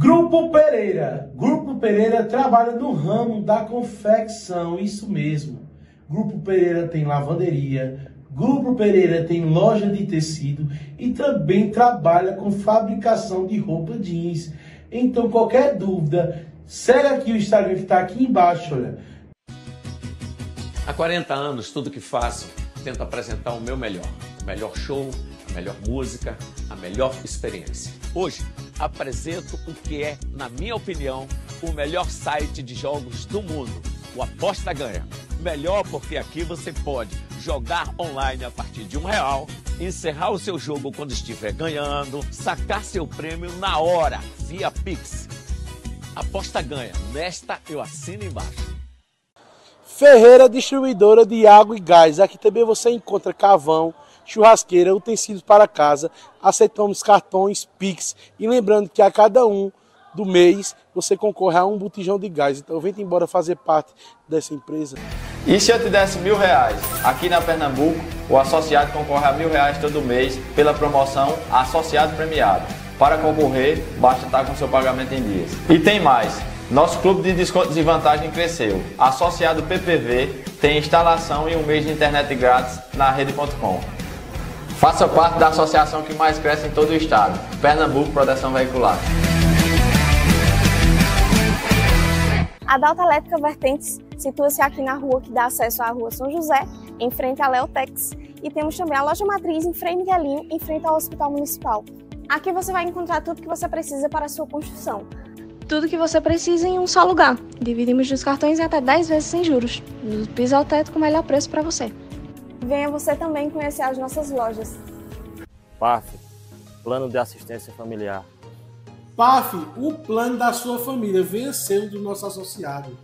Grupo Pereira. Grupo Pereira trabalha no ramo da confecção, isso mesmo. Grupo Pereira tem lavanderia, Grupo Pereira tem loja de tecido e também trabalha com fabricação de roupa jeans. Então, qualquer dúvida, segue aqui o Instagram que está aqui embaixo, olha. Há 40 anos, tudo que faço, tento apresentar o meu melhor. O melhor show, melhor música, a melhor experiência. Hoje apresento o que é, na minha opinião, o melhor site de jogos do mundo, o Aposta Ganha. Melhor porque aqui você pode jogar online a partir de um real, encerrar o seu jogo quando estiver ganhando, sacar seu prêmio na hora via Pix. Aposta ganha. Nesta eu assino embaixo. Ferreira Distribuidora de Água e Gás. Aqui também você encontra Cavão churrasqueira, utensílios para casa, aceitamos cartões, Pix e lembrando que a cada um do mês você concorre a um botijão de gás. Então vem embora fazer parte dessa empresa. E se eu te desse mil reais aqui na Pernambuco, o associado concorre a mil reais todo mês pela promoção Associado Premiado. Para concorrer, basta estar com seu pagamento em dias. E tem mais. Nosso clube de descontos e vantagem cresceu. Associado PPV tem instalação e um mês de internet grátis na rede.com. Faça parte da associação que mais cresce em todo o estado, Pernambuco Proteção Veicular. A Delta Elétrica Vertentes situa-se aqui na rua que dá acesso à Rua São José, em frente à Leotex, e temos também a loja matriz em Frei Miguelinho, em frente ao Hospital Municipal. Aqui você vai encontrar tudo que você precisa para a sua construção. Tudo que você precisa em um só lugar. Dividimos os cartões em até 10 vezes sem juros. No piso ao teto com o melhor preço para você venha você também conhecer as nossas lojas. PAF, Plano de Assistência Familiar. PAF, o plano da sua família, venha ser um do nosso associado.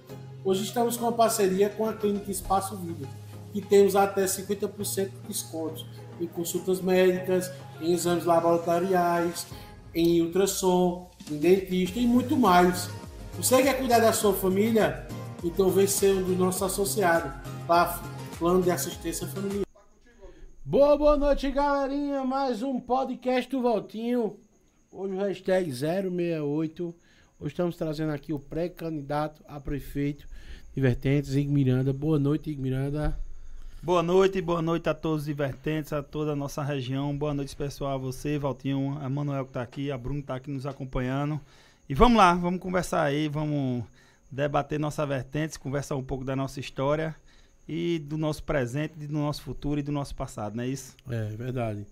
Hoje estamos com uma parceria com a Clínica Espaço Vida, que temos até 50% de descontos em consultas médicas, em exames laboratoriais, em ultrassom, em dentista e muito mais. Você quer cuidar da sua família? Então vem ser um do nosso associado. PAF, plano de assistência familiar. Boa, boa noite, galerinha. Mais um podcast do Voltinho. Hoje o hashtag 068. Hoje estamos trazendo aqui o pré-candidato a prefeito de Vertentes, Igor Miranda. Boa noite, Igor Miranda. Boa noite, boa noite a todos os divertentes, a toda a nossa região. Boa noite, pessoal, a você, Valtinho, a Manuel que está aqui, a Bruno que está aqui nos acompanhando. E vamos lá, vamos conversar aí, vamos debater nossa vertente, conversar um pouco da nossa história e do nosso presente, do nosso futuro e do nosso passado, não é isso? É, verdade.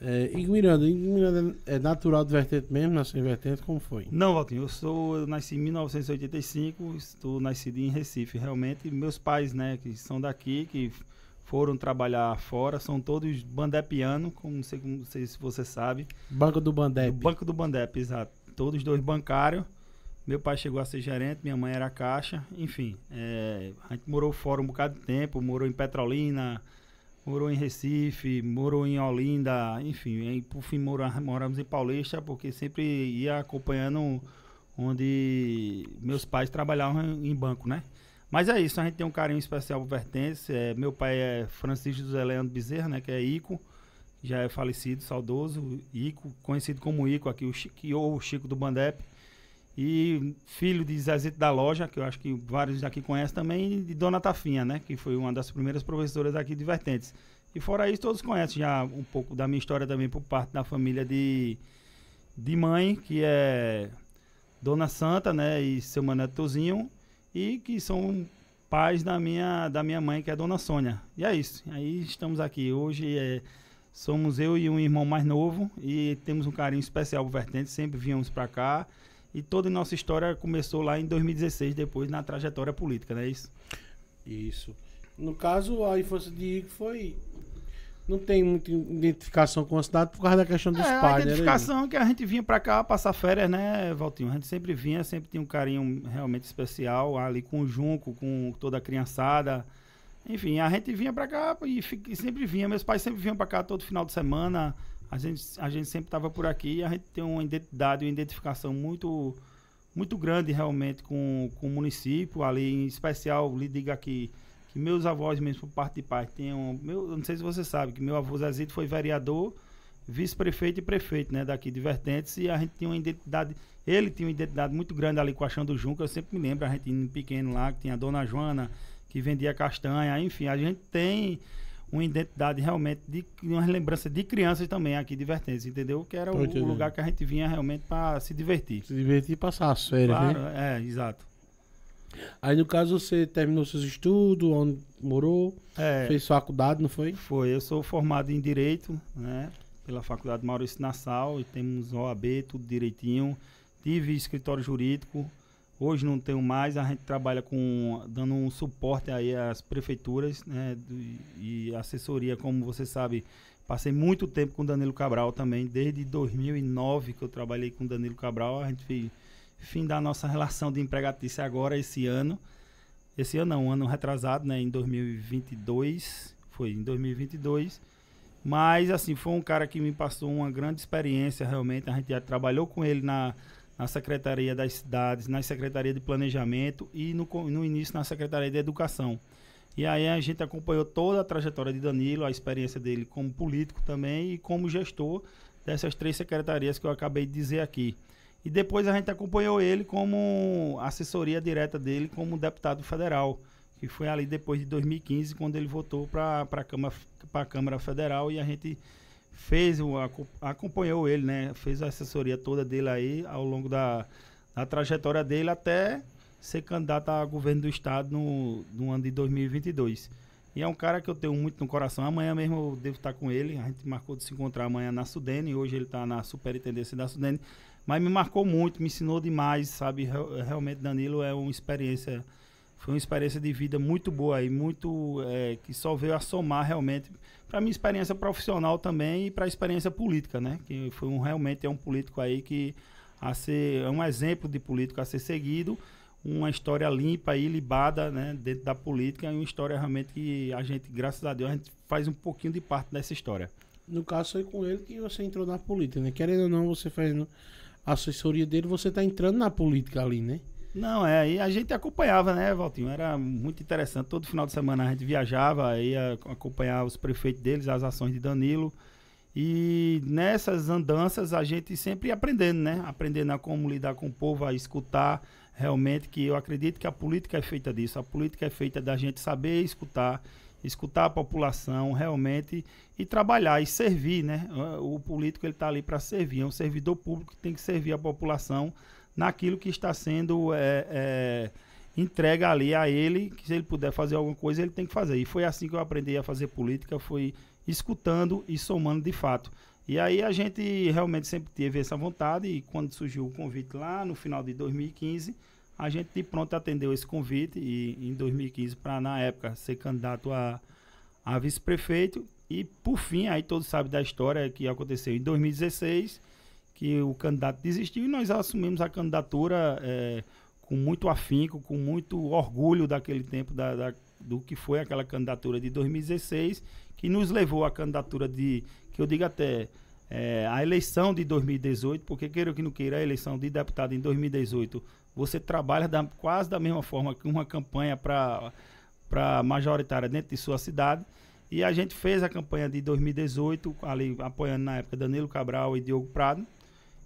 É, Igor Miranda, Igor Miranda é natural de vertente mesmo, nasceu em vertente, como foi? Não, Valtinho, eu sou, eu nasci em 1985, estou nascido em Recife, realmente, meus pais, né, que são daqui, que foram trabalhar fora, são todos bandepiano, como não sei, não sei se você sabe. Banco do Bandep. Banco do Bandep, exato. Todos dois bancários. Meu pai chegou a ser gerente, minha mãe era caixa, enfim. É, a gente morou fora um bocado de tempo, morou em Petrolina, morou em Recife, morou em Olinda, enfim. E por fim mora, moramos em Paulista, porque sempre ia acompanhando onde meus pais trabalhavam em banco, né? Mas é isso, a gente tem um carinho especial por Vertentes. É, meu pai é Francisco José Leandro Bezerra, né? Que é Ico, já é falecido, saudoso. Ico, conhecido como Ico aqui, o Chico, ou o Chico do Bandep e filho de Zezito da Loja, que eu acho que vários daqui conhecem também, e de Dona Tafinha, né? Que foi uma das primeiras professoras aqui de Vertentes. E fora isso, todos conhecem já um pouco da minha história também por parte da família de, de mãe, que é Dona Santa, né? E seu Manetozinho e que são pais da minha, da minha mãe, que é Dona Sônia. E é isso. Aí estamos aqui. Hoje é, somos eu e um irmão mais novo e temos um carinho especial por Vertente, sempre viemos para cá. E toda a nossa história começou lá em 2016, depois na trajetória política, não é isso? Isso. No caso, a infância de Igor foi. Não tem muita identificação com a cidade por causa da questão dos é, pais, a né, identificação é que a gente vinha para cá passar férias, né, Valtinho? A gente sempre vinha, sempre tinha um carinho realmente especial ali com o Junco, com toda a criançada. Enfim, a gente vinha para cá e, e sempre vinha. Meus pais sempre vinham para cá todo final de semana a gente, a gente sempre estava por aqui e a gente tem uma identidade, uma identificação muito, muito grande realmente com, com o município ali, em especial, lhe diga aqui que meus avós mesmo por parte de pai um meu, não sei se você sabe, que meu avô Zezito foi vereador, vice-prefeito e prefeito, né, daqui de Vertentes, e a gente tinha uma identidade, ele tinha uma identidade muito grande ali com a Chão do junco eu sempre me lembro, a gente indo pequeno lá, que tinha a Dona Joana, que vendia castanha, enfim, a gente tem uma identidade realmente de lembrança de crianças também aqui de Vertentes, entendeu? Que era o, o, lugar que a gente vinha realmente para se divertir. Se divertir e passar as férias, né? claro, né? É, exato. Aí no caso você terminou seus estudos, onde morou, é, fez faculdade, não foi? Foi, eu sou formado em Direito, né? Pela Faculdade Maurício Nassau, e temos OAB, tudo direitinho. Tive escritório jurídico, Hoje não tenho mais, a gente trabalha com dando um suporte aí às prefeituras né, e assessoria, como você sabe. Passei muito tempo com Danilo Cabral também, desde 2009 que eu trabalhei com Danilo Cabral. A gente fez fim da nossa relação de empregatícia agora, esse ano. Esse ano não, um ano retrasado, né? Em 2022. Foi em 2022. Mas, assim, foi um cara que me passou uma grande experiência, realmente. A gente já trabalhou com ele na na Secretaria das Cidades, na Secretaria de Planejamento e no, no início na Secretaria de Educação. E aí a gente acompanhou toda a trajetória de Danilo, a experiência dele como político também e como gestor dessas três secretarias que eu acabei de dizer aqui. E depois a gente acompanhou ele como assessoria direta dele como deputado federal, que foi ali depois de 2015, quando ele votou para a Câmara, Câmara Federal e a gente fez uma, acompanhou ele, né? Fez a assessoria toda dele aí ao longo da, da trajetória dele até ser candidato a governo do estado no, no ano de 2022. E é um cara que eu tenho muito no coração. Amanhã mesmo eu devo estar com ele. A gente marcou de se encontrar amanhã na Sudene. Hoje ele está na superintendência da Sudene. Mas me marcou muito, me ensinou demais, sabe? Realmente, Danilo é uma experiência foi uma experiência de vida muito boa e muito é, que só veio a somar realmente para minha experiência profissional também e para a experiência política, né? Que foi um realmente é um político aí que a ser é um exemplo de político a ser seguido, uma história limpa e libada, né, dentro da política, e uma história realmente que a gente, graças a Deus, a gente faz um pouquinho de parte dessa história. No caso foi com ele que você entrou na política, né? Querendo ou não, você fazendo a assessoria dele, você está entrando na política ali, né? Não, é, e a gente acompanhava, né, Valtinho? Era muito interessante. Todo final de semana a gente viajava, ia acompanhar os prefeitos deles, as ações de Danilo. E nessas andanças a gente sempre aprendendo, né? Aprendendo a como lidar com o povo, a escutar realmente, que eu acredito que a política é feita disso. A política é feita da gente saber escutar, escutar a população realmente e trabalhar e servir, né? O político ele está ali para servir, é um servidor público que tem que servir a população naquilo que está sendo é, é, entrega ali a ele, que se ele puder fazer alguma coisa, ele tem que fazer. E foi assim que eu aprendi a fazer política, foi escutando e somando de fato. E aí a gente realmente sempre teve essa vontade e quando surgiu o convite lá no final de 2015, a gente de pronto atendeu esse convite e em 2015 para na época ser candidato a, a vice-prefeito e por fim, aí todos sabem da história que aconteceu em 2016, que o candidato desistiu e nós assumimos a candidatura é, com muito afinco, com muito orgulho daquele tempo, da, da, do que foi aquela candidatura de 2016, que nos levou à candidatura de, que eu digo até, é, a eleição de 2018, porque queira ou que não queira, a eleição de deputado em 2018, você trabalha da, quase da mesma forma que uma campanha para majoritária dentro de sua cidade. E a gente fez a campanha de 2018, ali apoiando na época Danilo Cabral e Diogo Prado.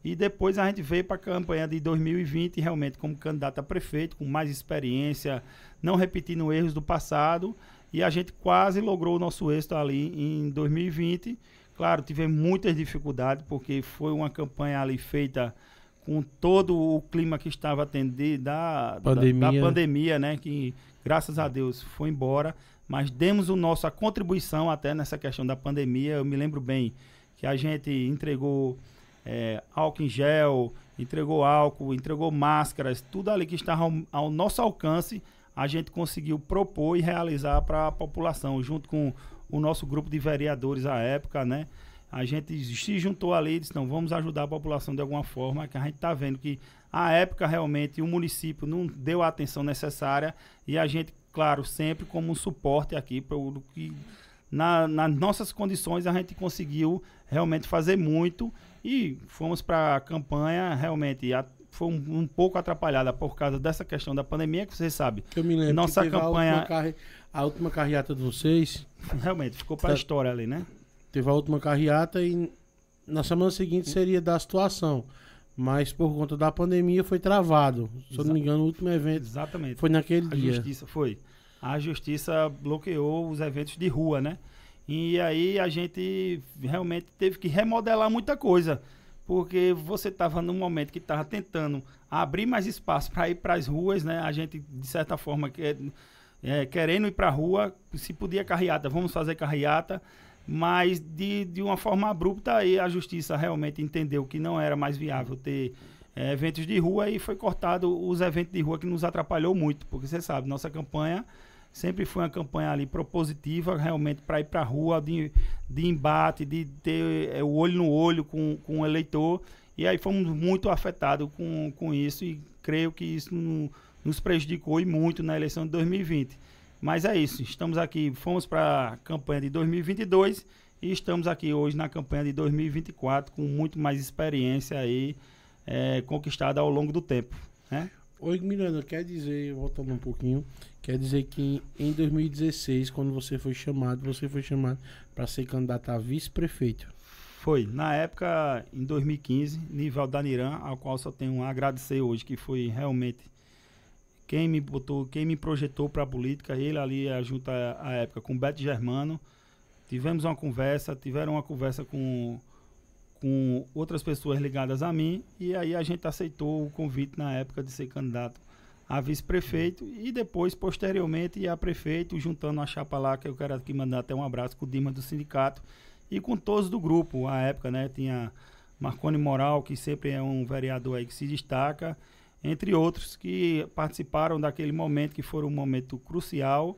E depois a gente veio para a campanha de 2020, realmente, como candidato a prefeito, com mais experiência, não repetindo erros do passado. E a gente quase logrou o nosso êxito ali em 2020. Claro, tivemos muitas dificuldades, porque foi uma campanha ali feita com todo o clima que estava atendido da pandemia. Da, da né? pandemia, né? Que graças a Deus foi embora. Mas demos o nosso, a contribuição até nessa questão da pandemia. Eu me lembro bem que a gente entregou é, álcool em gel, entregou álcool, entregou máscaras, tudo ali que estava ao, ao nosso alcance, a gente conseguiu propor e realizar para a população, junto com o nosso grupo de vereadores à época, né? A gente se juntou ali e disse, não, vamos ajudar a população de alguma forma, que a gente está vendo que à época realmente o município não deu a atenção necessária e a gente, claro, sempre como um suporte aqui para o que na, nas nossas condições a gente conseguiu realmente fazer muito e fomos para a campanha, realmente, a, foi um, um, pouco atrapalhada por causa dessa questão da pandemia, que sabem. Que Eu me lembro. Nossa campanha. A última, carre... a última carreata de vocês. Realmente, ficou para a tá. história ali, né? Teve a última carreata e na semana seguinte seria da situação. Mas por conta da pandemia foi travado. Se eu não me engano, o último evento. Exatamente. Foi naquele a dia. Justiça, foi. A justiça bloqueou os eventos de rua, né? E aí a gente realmente teve que remodelar muita coisa, porque você estava num momento que estava tentando abrir mais espaço para ir para as ruas, né? A gente, de certa forma, que, é, querendo ir para a rua, se podia carreata, vamos fazer carreata, mas de, de uma forma abrupta aí a justiça realmente entendeu que não era mais viável ter é, eventos de rua e foi cortado os eventos de rua que nos atrapalhou muito, porque você sabe, nossa campanha sempre foi uma campanha ali propositiva, realmente para ir para a rua, de, de embate, de ter é, o olho no olho com, com o eleitor. E aí fomos muito afetados com, com isso e creio que isso nos prejudicou e muito na eleição de 2020. Mas é isso, estamos aqui, fomos para a campanha de 2022 e estamos aqui hoje na campanha de 2024 com muito mais experiência aí é, conquistada ao longo do tempo. Né? Oi, Miranda, quer dizer, voltando um pouquinho, quer dizer que em 2016, quando você foi chamado, você foi chamado para ser candidato a vice-prefeito. Foi. Na época, em 2015, da Niran, ao qual só tenho a agradecer hoje, que foi realmente quem me botou, quem me projetou para a política, ele ali junto à época com Beto Germano. Tivemos uma conversa, tiveram uma conversa com com outras pessoas ligadas a mim, e aí a gente aceitou o convite na época de ser candidato a vice-prefeito e depois, posteriormente, a prefeito, juntando a chapa lá, que eu quero aqui mandar até um abraço com o Dima do sindicato e com todos do grupo. a época, né, tinha Marconi Moral, que sempre é um vereador aí que se destaca, entre outros que participaram daquele momento, que foi um momento crucial,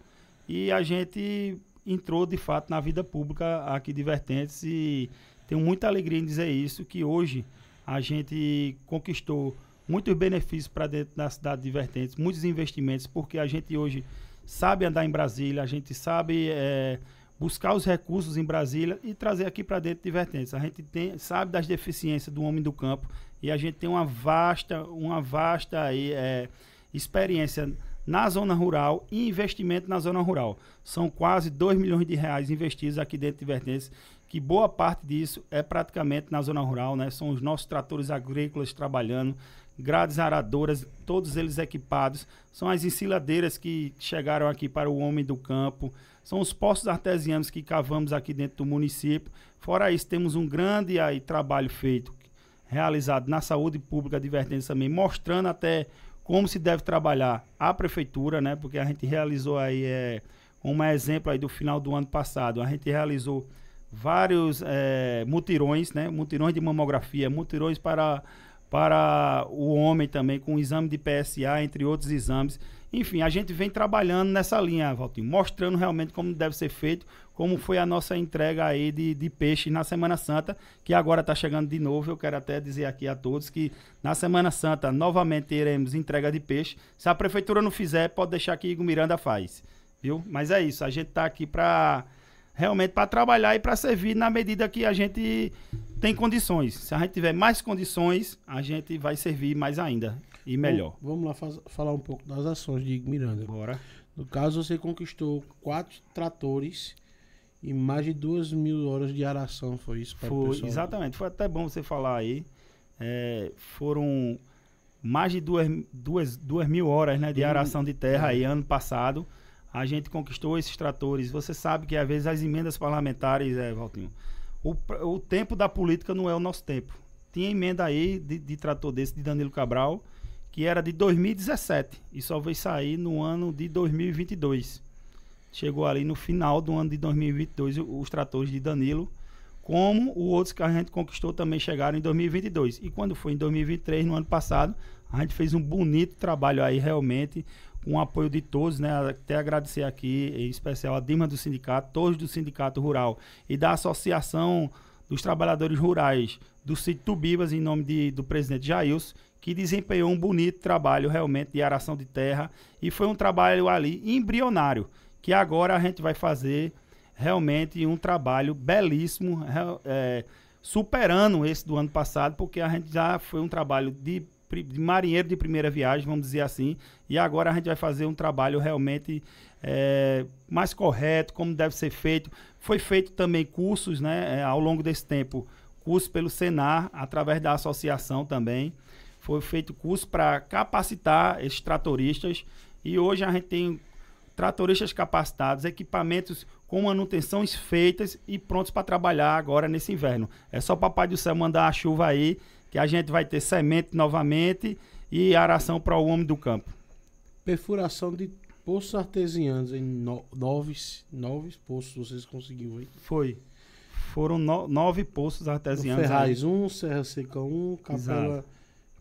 e a gente entrou de fato na vida pública aqui de Vertentes e tenho muita alegria em dizer isso, que hoje a gente conquistou muitos benefícios para dentro da cidade de Vertentes, muitos investimentos, porque a gente hoje sabe andar em Brasília, a gente sabe é, buscar os recursos em Brasília e trazer aqui para dentro de Vertentes. A gente tem, sabe das deficiências do homem do campo e a gente tem uma vasta, uma vasta aí, é, experiência na zona rural e investimento na zona rural. São quase 2 milhões de reais investidos aqui dentro de Vertentes que boa parte disso é praticamente na zona rural, né? São os nossos tratores agrícolas trabalhando, grades aradoras, todos eles equipados. São as ensiladeiras que chegaram aqui para o homem do campo. São os postos artesianos que cavamos aqui dentro do município. Fora isso, temos um grande aí, trabalho feito, realizado na saúde pública de também, mostrando até como se deve trabalhar a prefeitura, né? Porque a gente realizou aí, é, como exemplo aí do final do ano passado, a gente realizou vários é, mutirões, né? Mutirões de mamografia, mutirões para, para o homem também, com exame de PSA, entre outros exames. Enfim, a gente vem trabalhando nessa linha, Valtinho, mostrando realmente como deve ser feito, como foi a nossa entrega aí de, de peixe na Semana Santa, que agora está chegando de novo. Eu quero até dizer aqui a todos que na Semana Santa novamente teremos entrega de peixe. Se a prefeitura não fizer, pode deixar que Igor Miranda faz, viu? Mas é isso, a gente está aqui para realmente para trabalhar e para servir na medida que a gente tem condições. Se a gente tiver mais condições, a gente vai servir mais ainda e melhor. Bom, vamos lá faz, falar um pouco das ações de Miranda. Bora. No caso, você conquistou quatro tratores e mais de duas mil horas de aração, foi isso? Para foi, exatamente. Foi até bom você falar aí. É, foram mais de duas, duas, duas mil horas né, de hum. aração de terra é. aí ano passado a gente conquistou esses tratores. Você sabe que às vezes as emendas parlamentares, é, Valtinho, o, o tempo da política não é o nosso tempo. Tinha emenda aí de, de trator desse, de Danilo Cabral, que era de 2017 e só veio sair no ano de 2022. Chegou ali no final do ano de 2022 os tratores de Danilo, como os outros que a gente conquistou também chegaram em 2022. E quando foi em 2023, no ano passado, a gente fez um bonito trabalho aí realmente com o apoio de todos, né? Até agradecer aqui, em especial a Dima do sindicato, todos do Sindicato Rural e da Associação dos Trabalhadores Rurais do Sítio Tubibas, em nome de, do presidente Jailson, que desempenhou um bonito trabalho realmente de aração de terra e foi um trabalho ali embrionário, que agora a gente vai fazer realmente um trabalho belíssimo, é, superando esse do ano passado, porque a gente já foi um trabalho de de marinheiro de primeira viagem, vamos dizer assim. E agora a gente vai fazer um trabalho realmente é, mais correto, como deve ser feito. Foi feito também cursos, né, é, ao longo desse tempo, cursos pelo Senar, através da associação também. Foi feito curso para capacitar esses tratoristas e hoje a gente tem tratoristas capacitados, equipamentos com manutenções feitas e prontos para trabalhar agora nesse inverno. É só o Papai do Céu mandar a chuva aí que a gente vai ter semente novamente e aração para o homem do campo. Perfuração de poços artesianos em no, nove, poços vocês conseguiram aí? Foi. Foram no, nove poços artesianos. No Ferraz 1, um, Serra Seca 1, um, Capela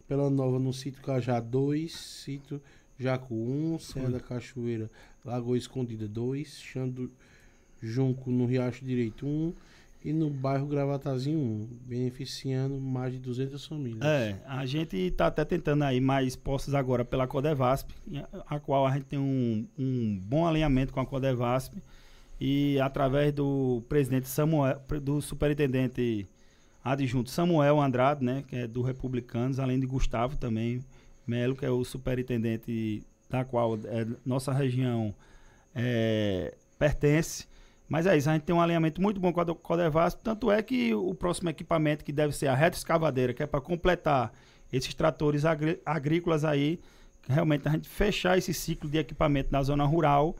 Pela Nova no sítio Cajá 2, sítio Jacu 1, um, Serra da Cachoeira, Lagoa Escondida 2, Xando Junco no Riacho Direito 1. Um, e no bairro Gravatazinho 1, beneficiando mais de 200 famílias. É, a gente está até tentando aí mais postos agora pela Codevasp, a qual a gente tem um, um bom alinhamento com a Codevasp e através do presidente Samuel, do superintendente adjunto Samuel Andrade, né, que é do Republicanos, além de Gustavo também Melo, que é o superintendente da qual é, nossa região é, pertence mas é isso, a gente tem um alinhamento muito bom com a Codevasp, tanto é que o próximo equipamento que deve ser a retroescavadeira, que é para completar esses tratores agrícolas aí, realmente a gente fechar esse ciclo de equipamento na zona rural,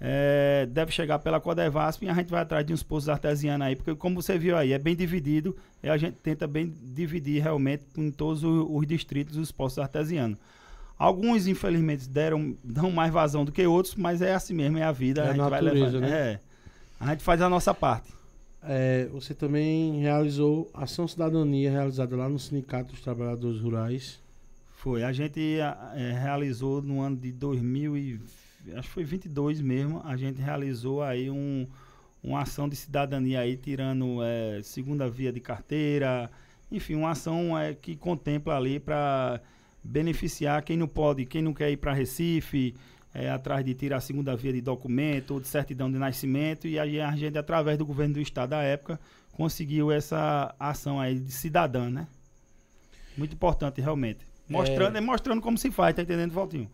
é, deve chegar pela Codevasp e a gente vai atrás de uns poços artesianos aí, porque como você viu aí, é bem dividido, e a gente tenta bem dividir realmente em todos os, distritos os poços artesianos. Alguns, infelizmente, deram, dão mais vazão do que outros, mas é assim mesmo, é a vida, é a, gente natureza, vai Né? É. A gente faz a nossa parte. É, você também realizou Ação Cidadania, realizada lá no Sindicato dos Trabalhadores Rurais. Foi. A gente é, realizou no ano de 2000 e, acho que foi 22 mesmo, a gente realizou aí um, uma ação de cidadania aí, tirando é, segunda via de carteira, enfim, uma ação é, que contempla ali para beneficiar quem não pode, quem não quer ir para Recife, é, atrás de tirar a segunda via de documento ou de certidão de nascimento, e aí a gente, através do governo do estado da época, conseguiu essa ação aí de cidadã, né? Muito importante, realmente. Mostrando, é... é mostrando como se faz, tá entendendo, Valtinho?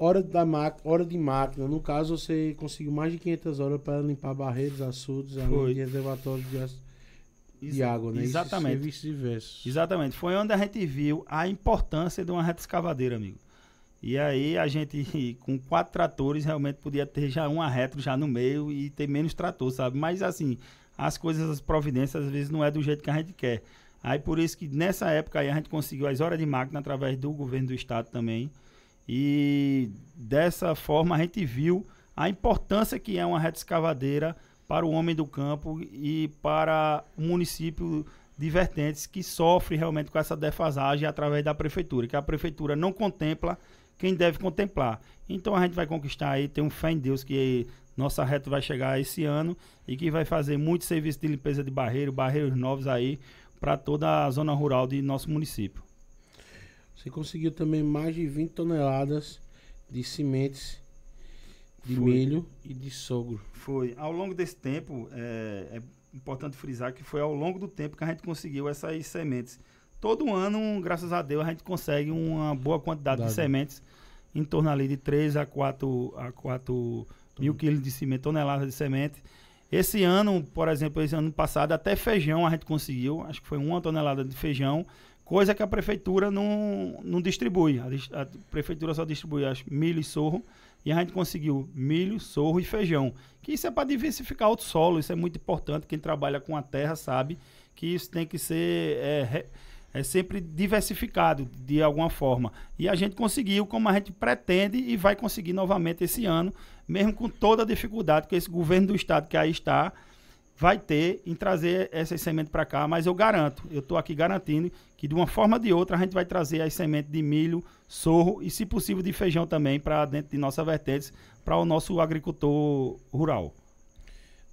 Hora, da hora de máquina, no caso você conseguiu mais de 500 horas para limpar barreiras, açudes, de reservatórios de, de água, né? Exatamente. Serviços diversos. Exatamente. Foi onde a gente viu a importância de uma reta escavadeira, amigo. E aí a gente, com quatro tratores, realmente podia ter já uma retro já no meio e ter menos trator, sabe? Mas assim, as coisas, as providências, às vezes não é do jeito que a gente quer. Aí por isso que nessa época aí a gente conseguiu as horas de máquina através do governo do estado também. E dessa forma a gente viu a importância que é uma reta escavadeira para o homem do campo e para o município de vertentes que sofre realmente com essa defasagem através da prefeitura, que a prefeitura não contempla quem deve contemplar. Então a gente vai conquistar aí, tem um fé em Deus que nossa reta vai chegar esse ano e que vai fazer muito serviço de limpeza de barreiro, barreiros novos aí para toda a zona rural de nosso município. Você conseguiu também mais de 20 toneladas de sementes de Foi. milho e de sogro. Foi. Ao longo desse tempo, é, é importante frisar que foi ao longo do tempo que a gente conseguiu essas sementes todo ano, graças a Deus, a gente consegue uma boa quantidade de sementes, em torno ali de 3 a 4, a 4 mil quilos de semente, toneladas de semente. Esse ano, por exemplo, esse ano passado, até feijão a gente conseguiu, acho que foi uma tonelada de feijão, coisa que a prefeitura não, não distribui. A, a prefeitura só distribui acho, milho e sorro, e a gente conseguiu milho, sorro e feijão. Que isso é para diversificar o solo, isso é muito importante. Quem trabalha com a terra sabe que isso tem que ser. É, re é sempre diversificado de alguma forma. E a gente conseguiu como a gente pretende e vai conseguir novamente esse ano, mesmo com toda a dificuldade que esse governo do estado que aí está vai ter em trazer essas sementes para cá, mas eu garanto, eu estou aqui garantindo que de uma forma ou de outra a gente vai trazer as sementes de milho, sorro e, se possível, de feijão também para dentro de nossa vertente, para o nosso agricultor rural.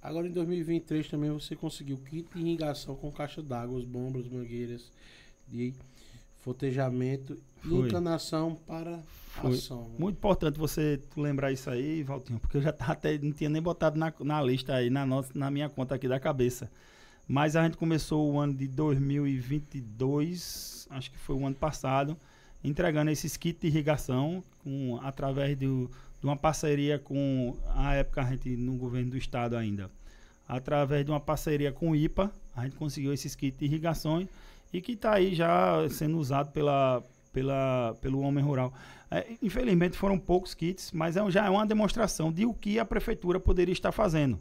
Agora em 2023 também você conseguiu kit de irrigação com caixa d'água, bombas, mangueiras de fotejamento e encanação para Foi. ação. Né? Muito importante você lembrar isso aí, Valtinho, porque eu já até, não tinha nem botado na, na lista aí, na, nossa, na minha conta aqui da cabeça. Mas a gente começou o ano de 2022, acho que foi o ano passado, entregando esses kits de irrigação com, através do, de uma parceria com, a época a gente no governo do estado ainda, através de uma parceria com o IPA, a gente conseguiu esses kits de irrigações e que está aí já sendo usado pela, pela, pelo homem rural. É, infelizmente foram poucos kits, mas é, já é uma demonstração de o que a prefeitura poderia estar fazendo.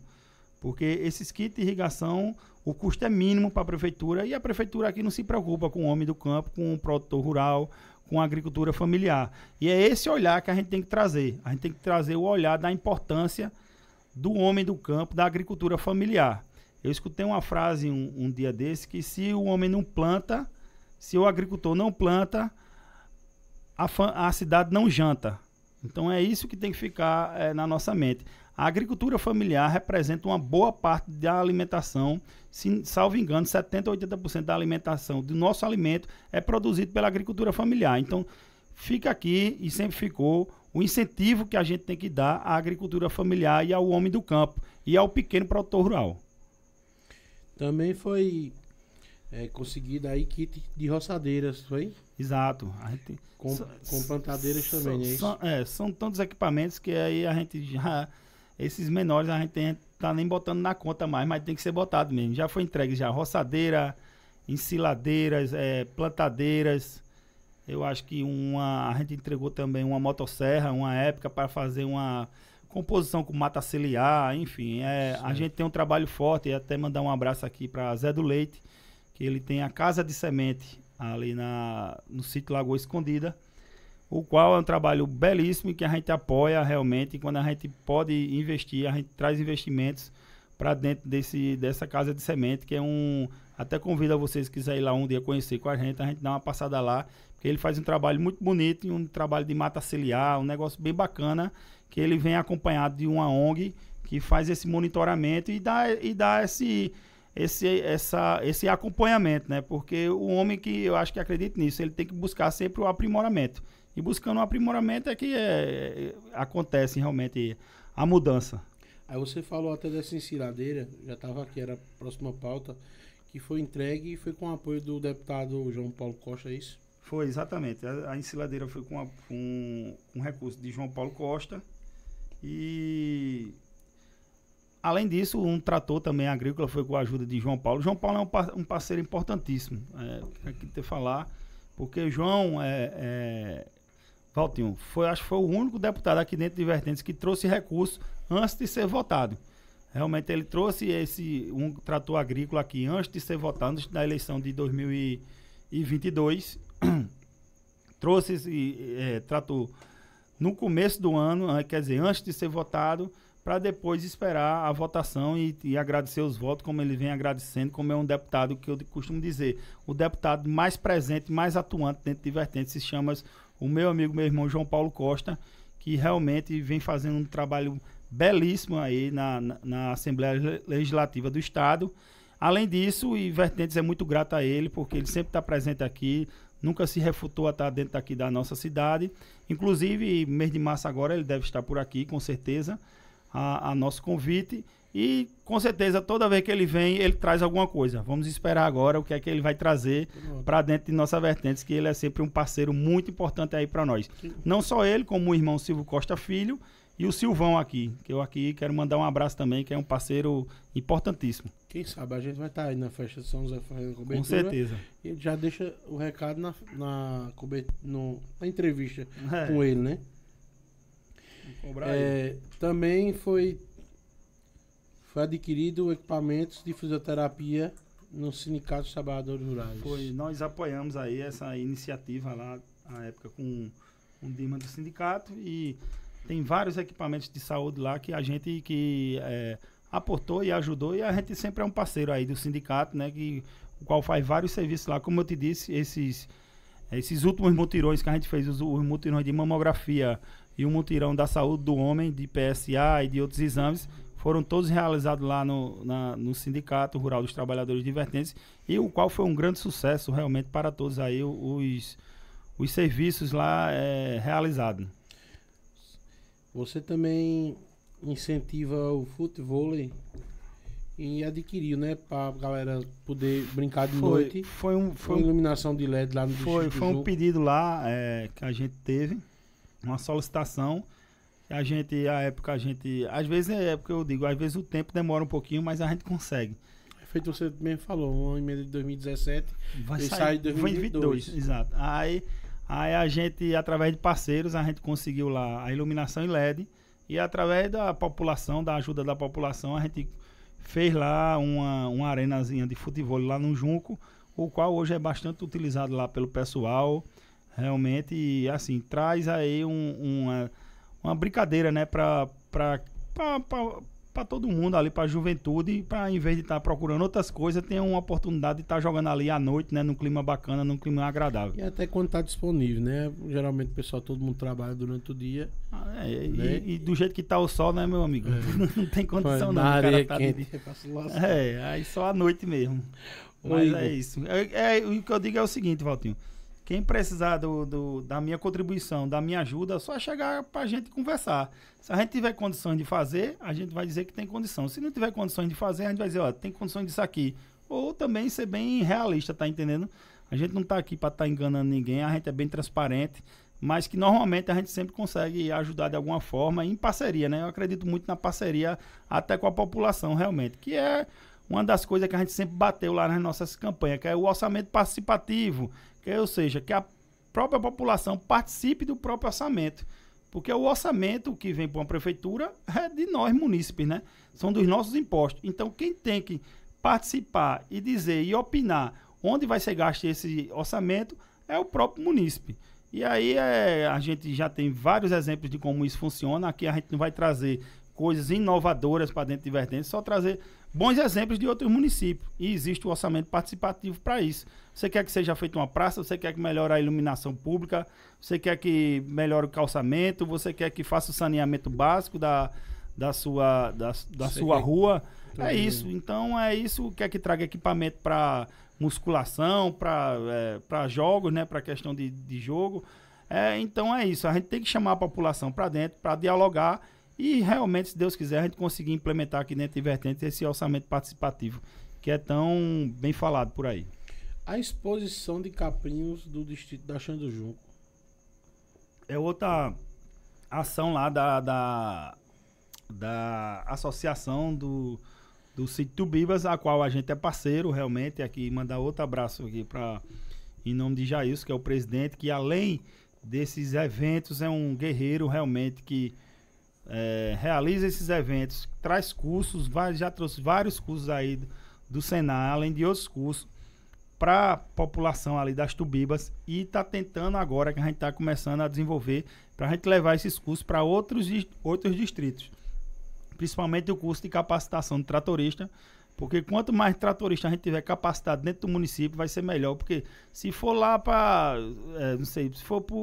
Porque esses kits de irrigação, o custo é mínimo para a prefeitura e a prefeitura aqui não se preocupa com o homem do campo, com o produtor rural, com a agricultura familiar. E é esse olhar que a gente tem que trazer. A gente tem que trazer o olhar da importância do homem do campo, da agricultura familiar. Eu escutei uma frase um, um dia desse que se o homem não planta, se o agricultor não planta, a, a cidade não janta. Então é isso que tem que ficar é, na nossa mente. A agricultura familiar representa uma boa parte da alimentação, se, salvo engano, 70% ou 80% da alimentação do nosso alimento é produzido pela agricultura familiar. Então, fica aqui e sempre ficou o incentivo que a gente tem que dar à agricultura familiar e ao homem do campo e ao pequeno produtor rural. Também foi é, conseguida aí kit de roçadeiras, foi? Exato. A gente, com, so, com plantadeiras so, também, so, é isso? É, são tantos equipamentos que aí a gente já. Esses menores a gente, tá nem botando na conta mais, mas tem que ser botado mesmo. Já foi entregue já roçadeira, ensiladeiras, é, plantadeiras. Eu acho que uma. A gente entregou também uma motosserra, uma época, para fazer uma composição com Mata ciliar enfim. É, a gente tem um trabalho forte, e até mandar um abraço aqui para Zé do Leite, que ele tem a Casa de Semente ali na, no sítio Lagoa Escondida, o qual é um trabalho belíssimo que a gente apoia realmente. E quando a gente pode investir, a gente traz investimentos para dentro desse, dessa Casa de Semente, que é um. Até convido a vocês que quiserem ir lá um dia conhecer com a gente, a gente dá uma passada lá, porque ele faz um trabalho muito bonito, um trabalho de mata ciliar, um negócio bem bacana que ele vem acompanhado de uma ONG que faz esse monitoramento e dá, e dá esse, esse, essa, esse acompanhamento, né? Porque o homem que eu acho que acredita nisso, ele tem que buscar sempre o aprimoramento. E buscando o aprimoramento é que é, é acontece realmente a mudança. Aí você falou até dessa ensiladeira, já estava aqui, era a próxima pauta, que foi entregue e foi com o apoio do deputado João Paulo Costa, é isso? Foi, exatamente. A, a enciladeira foi com, a, com um recurso de João Paulo Costa, e além disso, um trator também agrícola foi com a ajuda de João Paulo. João Paulo é um, par um parceiro importantíssimo, é, aqui ter falar, porque João é, é, Valtinho, foi, acho que foi o único deputado aqui dentro de Vertentes que trouxe recurso antes de ser votado. Realmente ele trouxe esse um trator agrícola aqui antes de ser votado, antes da eleição de 2022. trouxe esse é, trator no começo do ano, eh, quer dizer, antes de ser votado, para depois esperar a votação e, e, agradecer os votos, como ele vem agradecendo, como é um deputado que eu costumo dizer, o deputado mais presente, mais atuante dentro de vertente se chama o meu amigo, meu irmão João Paulo Costa, que realmente vem fazendo um trabalho belíssimo aí na, na, na Assembleia Legislativa do Estado Além disso, o Vertentes é muito grato a ele, porque ele sempre está presente aqui, nunca se refutou a estar tá dentro aqui da nossa cidade. Inclusive, mês de março agora ele deve estar por aqui, com certeza, a, a nosso convite. E com certeza, toda vez que ele vem, ele traz alguma coisa. Vamos esperar agora o que é que ele vai trazer para dentro de nossa Vertentes, que ele é sempre um parceiro muito importante aí para nós. Não só ele, como o irmão Silvio Costa Filho, e o Silvão aqui, que eu aqui quero mandar um abraço também, que é um parceiro importantíssimo. Quem sabe a gente vai estar tá aí na festa de São José fazendo cobertura. Com certeza. E já deixa o recado na, na, no, na entrevista é. com ele, né? É, também foi, foi adquirido equipamentos de fisioterapia no Sindicato dos Trabalhadores Rurais. Foi, nós apoiamos aí essa iniciativa lá, na época, com, com o Dima do sindicato e tem vários equipamentos de saúde lá que a gente que é, aportou e ajudou e a gente sempre é um parceiro aí do sindicato, né? Que, o qual faz vários serviços lá. Como eu te disse, esses, esses últimos mutirões que a gente fez, os, os mutirões de mamografia e o mutirão da saúde do homem, de PSA e de outros exames, foram todos realizados lá no, na, no Sindicato Rural dos Trabalhadores de Vertentes, e o qual foi um grande sucesso realmente para todos aí os, os serviços lá é, realizados. Você também incentiva o futebol e adquiriu, né? Pra galera poder brincar de foi, noite. Foi um. Foi uma iluminação de LED lá no Foi, foi um pedido lá é, que a gente teve, uma solicitação. A gente, a época, a gente. Às vezes é porque é eu digo, às vezes o tempo demora um pouquinho, mas a gente consegue. É feito você mesmo falou, uma emenda de 2017. Vai sair, sai de 2022. 2022. Exato. Aí Aí a gente, através de parceiros, a gente conseguiu lá a iluminação em LED e através da população, da ajuda da população, a gente fez lá uma, uma arenazinha de futebol lá no Junco, o qual hoje é bastante utilizado lá pelo pessoal, realmente, e assim, traz aí um, uma, uma brincadeira, né, para para todo mundo ali, para a juventude, para em vez de estar tá procurando outras coisas, ter uma oportunidade de estar tá jogando ali à noite, né, num clima bacana, num clima agradável. E até quando está disponível, né? Geralmente o pessoal, todo mundo trabalha durante o dia. Ah, é, né? e, e, do jeito que está o sol, né, meu amigo? É. não tem condição Foi, não, o cara tá quente. De... É. é, aí só à noite mesmo. Mas Oi, é isso. É, é, o que eu digo é o seguinte, Valtinho. Quem precisar do, do, da minha contribuição, da minha ajuda, é só chegar para a gente conversar. Se a gente tiver condições de fazer, a gente vai dizer que tem condição. Se não tiver condições de fazer, a gente vai dizer, ó, tem condições disso aqui. Ou também ser bem realista, tá entendendo? A gente não está aqui para estar tá enganando ninguém, a gente é bem transparente, mas que normalmente a gente sempre consegue ajudar de alguma forma em parceria, né? Eu acredito muito na parceria até com a população, realmente, que é uma das coisas que a gente sempre bateu lá nas nossas campanhas, que é o orçamento participativo, que é, ou seja, que a própria população participe do próprio orçamento. Porque o orçamento que vem para uma prefeitura é de nós, munícipes, né? São dos nossos impostos. Então, quem tem que participar e dizer e opinar onde vai ser gasto esse orçamento é o próprio munícipe. E aí é, a gente já tem vários exemplos de como isso funciona. Aqui a gente não vai trazer coisas inovadoras para dentro de Vertentes, só trazer bons exemplos de outros municípios. E existe o orçamento participativo para isso. Você quer que seja feita uma praça, você quer que melhore a iluminação pública, você quer que melhore o calçamento, você quer que faça o saneamento básico da, da sua, da, da sua que... rua. é isso. Então é isso quer é que traga equipamento para musculação, para é, jogos, né? para questão de, de jogo. É, então é isso. A gente tem que chamar a população para dentro, para dialogar e realmente, se Deus quiser, a gente conseguir implementar aqui dentro de Vertente esse orçamento participativo, que é tão bem falado por aí. A exposição de caprinhos do distrito da Junco É outra ação lá da, da, da associação do, do sítio Tubibas, a qual a gente é parceiro realmente aqui. Mandar outro abraço aqui para em nome de Jailson, que é o presidente, que além desses eventos é um guerreiro realmente que é, realiza esses eventos, traz cursos, vai, já trouxe vários cursos aí do, do Senar, além de outros cursos, para a população ali das Tubibas e está tentando agora que a gente está começando a desenvolver para a gente levar esses cursos para outros, outros distritos. Principalmente o curso de capacitação de tratorista, porque quanto mais tratorista a gente tiver capacitado dentro do município, vai ser melhor. Porque se for lá para, é, não sei, se for para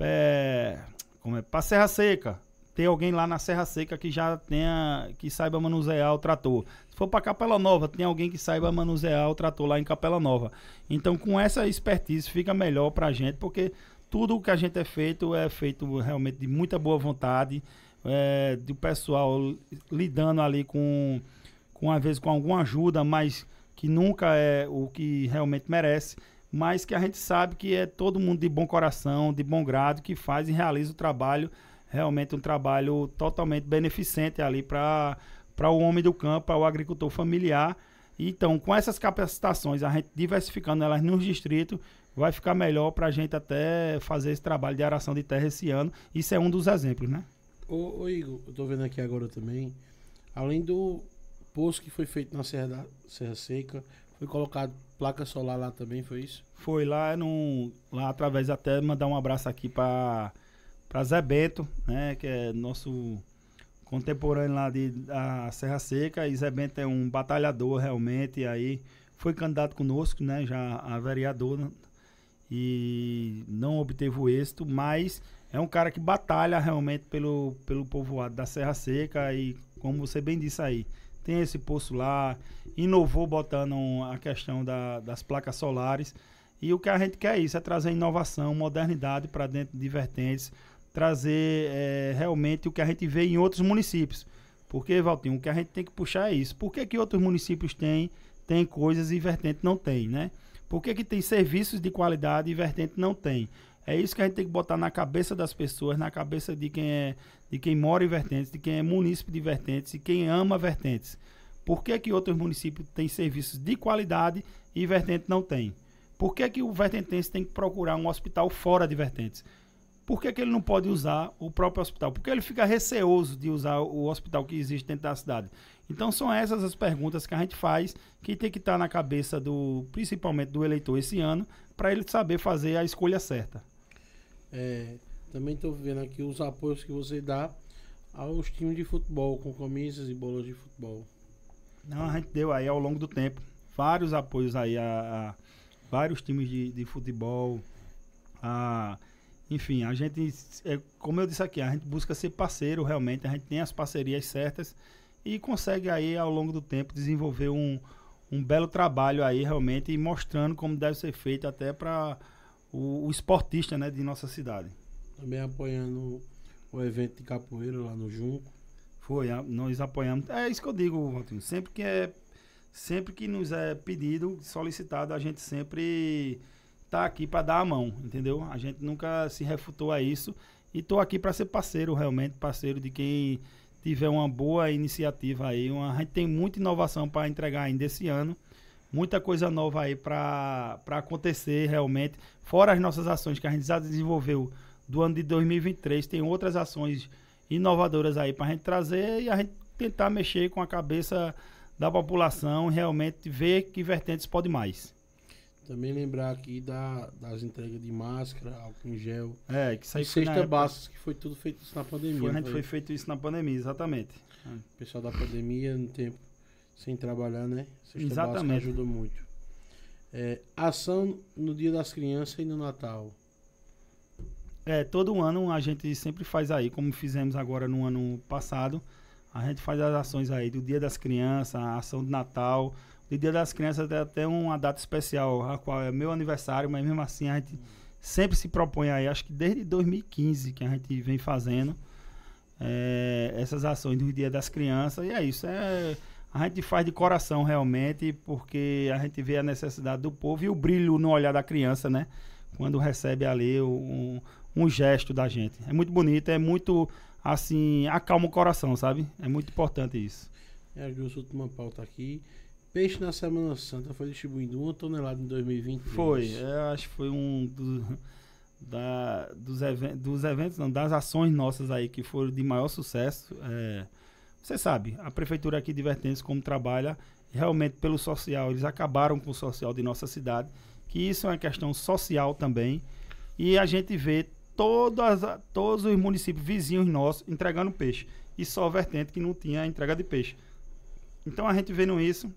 é, como é, Serra Seca, ter alguém lá na Serra Seca que já tenha, que saiba manusear o trator. Se for para Capela Nova, tem alguém que saiba manusear o trator lá em Capela Nova. Então, com essa expertise, fica melhor para a gente, porque tudo o que a gente é feito é feito realmente de muita boa vontade, é, do pessoal lidando ali com, com, às vezes, com alguma ajuda, mas que nunca é o que realmente merece mas que a gente sabe que é todo mundo de bom coração, de bom grado, que faz e realiza o trabalho realmente um trabalho totalmente beneficente ali para o homem do campo, para o agricultor familiar. Então, com essas capacitações, a gente diversificando elas nos distritos, vai ficar melhor para a gente até fazer esse trabalho de aração de terra esse ano. Isso é um dos exemplos, né? Ô, ô Igor, eu estou vendo aqui agora também, além do poço que foi feito na Serra, da, Serra Seca, foi colocado placa solar lá também, foi isso? Foi lá, num, lá através até mandar um abraço aqui para para Zé Bento, né, que é nosso contemporâneo lá de, da Serra Seca. E Zé Bento é um batalhador realmente. E aí foi candidato conosco, né, já a vereadora. E não obteve o êxito, mas é um cara que batalha realmente pelo, pelo povoado da Serra Seca. E como você bem disse aí, tem esse poço lá, inovou botando a questão da, das placas solares. E o que a gente quer é isso, é trazer inovação, modernidade para dentro de vertentes trazer é, realmente o que a gente vê em outros municípios. Porque, Valtinho, o que a gente tem que puxar é isso. Por que, que outros municípios têm, têm coisas e vertente não tem, né? Por que, que tem serviços de qualidade e vertente não tem? É isso que a gente tem que botar na cabeça das pessoas, na cabeça de quem é, de quem mora em vertentes, de quem é munícipe de vertentes e quem ama vertentes. Por que, que outros municípios têm serviços de qualidade e vertente não tem? Por que, que o vertentense tem que procurar um hospital fora de vertentes? por que, que ele não pode usar o próprio hospital? Porque ele fica receoso de usar o hospital que existe dentro da cidade. Então são essas as perguntas que a gente faz, que tem que estar tá na cabeça do, principalmente do eleitor esse ano, para ele saber fazer a escolha certa. É, também estou vendo aqui os apoios que você dá aos times de futebol, com camisas e bolas de futebol. Não, a gente deu aí ao longo do tempo vários apoios aí a, a vários times de, de futebol, a enfim, a gente, é, como eu disse aqui, a gente busca ser parceiro realmente, a gente tem as parcerias certas e consegue aí ao longo do tempo desenvolver um, um belo trabalho aí realmente e mostrando como deve ser feito até para o, o, esportista né, de nossa cidade. Também apoiando o evento de capoeira lá no Junco. Foi, a, nós apoiamos. É isso que eu digo, Valtinho. Sempre que é sempre que nos é pedido, solicitado, a gente sempre tá aqui para dar a mão, entendeu? A gente nunca se refutou a isso e tô aqui para ser parceiro, realmente parceiro de quem tiver uma boa iniciativa aí. Uma, a gente tem muita inovação para entregar ainda esse ano, muita coisa nova aí para acontecer realmente. Fora as nossas ações que a gente já desenvolveu do ano de 2023, tem outras ações inovadoras aí para a gente trazer e a gente tentar mexer com a cabeça da população, realmente ver que vertentes pode mais. Também lembrar aqui da, das entregas de máscara, álcool em gel. É, que saiu Sexta Bastos, que foi tudo feito isso na pandemia. Foi, né, foi, foi feito isso na pandemia, exatamente. Ah, o pessoal da pandemia, no tempo sem trabalhar, né? Sexta exatamente. ajudou muito. É, ação no Dia das Crianças e no Natal. É, todo ano a gente sempre faz aí, como fizemos agora no ano passado. A gente faz as ações aí do Dia das Crianças, a ação de Natal e Dia das Crianças tem é até uma data especial, a qual é meu aniversário, mas mesmo assim a gente sempre se propõe aí, acho que desde 2015 que a gente vem fazendo é, essas ações do Dia das Crianças. E é isso, é, a gente faz de coração realmente, porque a gente vê a necessidade do povo e o brilho no olhar da criança, né? Quando recebe ali um, um gesto da gente. É muito bonito, é muito assim, acalma o coração, sabe? É muito importante isso. É a nossa última pauta aqui. Peixe na Semana Santa foi distribuído uma tonelada em 2020. Foi, eu é, acho que foi um do, da, dos, dos, eventos, não, das ações nossas aí que foram de maior sucesso. É, você sabe, a prefeitura aqui de Vertentes, como trabalha realmente pelo social, eles acabaram com o social de nossa cidade, que isso é uma questão social também. E a gente vê todas, todos os municípios vizinhos nossos entregando peixe. E só Vertente que não tinha entrega de peixe. Então a gente vendo isso,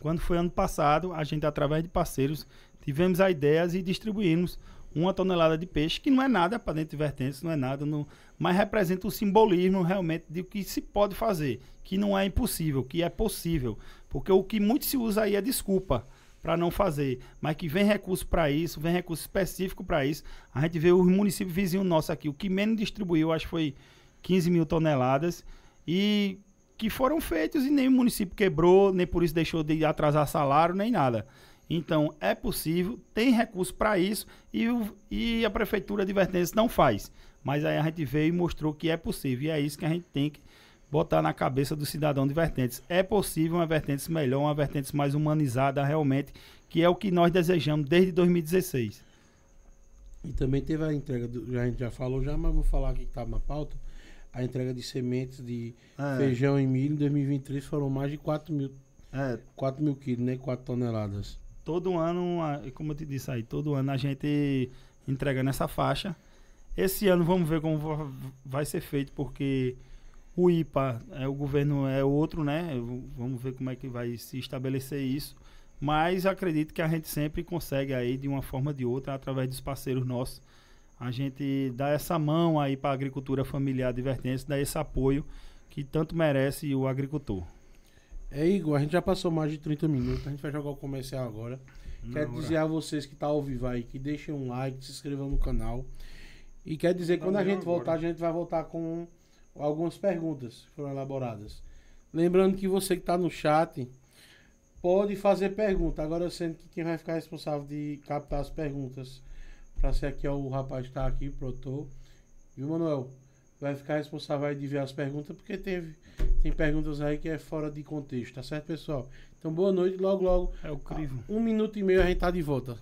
quando foi ano passado, a gente, através de parceiros, tivemos a ideia e distribuímos uma tonelada de peixe, que não é nada para dentro de vertentes, não é nada, não, mas representa o simbolismo realmente de que se pode fazer, que não é impossível, que é possível. Porque o que muito se usa aí é desculpa para não fazer, mas que vem recurso para isso, vem recurso específico para isso. A gente vê o município vizinho nosso aqui, o que menos distribuiu, acho que foi 15 mil toneladas, e que foram feitos e nem o município quebrou, nem por isso deixou de atrasar salário, nem nada. Então, é possível, tem recurso para isso e, o, e a prefeitura de Vertentes não faz. Mas aí a gente veio e mostrou que é possível. E é isso que a gente tem que botar na cabeça do cidadão de Vertentes. É possível uma Vertentes melhor, uma Vertentes mais humanizada realmente, que é o que nós desejamos desde 2016. E também teve a entrega, do, a gente já falou já, mas vou falar aqui que estava na pauta, a entrega de sementes de é. feijão e milho em 2023 foram mais de 4 mil, é. 4 mil quilos, né? 4 toneladas. Todo ano, como eu te disse aí, todo ano a gente entrega nessa faixa. Esse ano vamos ver como vai ser feito, porque o IPA, é, o governo é outro, né? Vamos ver como é que vai se estabelecer isso. Mas acredito que a gente sempre consegue aí, de uma forma ou de outra, através dos parceiros nossos, a gente dá essa mão aí para a agricultura familiar de Vertense, dá esse apoio que tanto merece o agricultor. É Igor, a gente já passou mais de 30 minutos, a gente vai jogar o comercial agora. Não, Quero dizer a vocês que tá ao vivo aí, que deixem um like, se inscrevam no canal. E quer dizer que tá quando a gente agora. voltar, a gente vai voltar com algumas perguntas que foram elaboradas. Lembrando que você que está no chat pode fazer pergunta. Agora eu sendo que quem vai ficar responsável de captar as perguntas para ser aqui o rapaz que tá aqui, protou. Viu, Manuel? Vai ficar responsável aí de ver as perguntas, porque teve tem perguntas aí que é fora de contexto, tá certo, pessoal? Então, boa noite, logo, logo. É o crivo. Ah, um minuto e meio a gente tá de volta.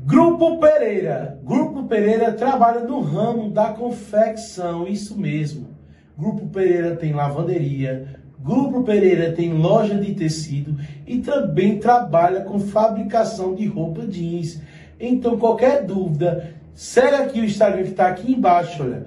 Grupo Pereira. Grupo Pereira trabalha no ramo da confecção, isso mesmo. Grupo Pereira tem lavanderia, Grupo Pereira tem loja de tecido e também trabalha com fabricação de roupa jeans. Então, qualquer dúvida, segue aqui o Instagram que está aqui embaixo, olha.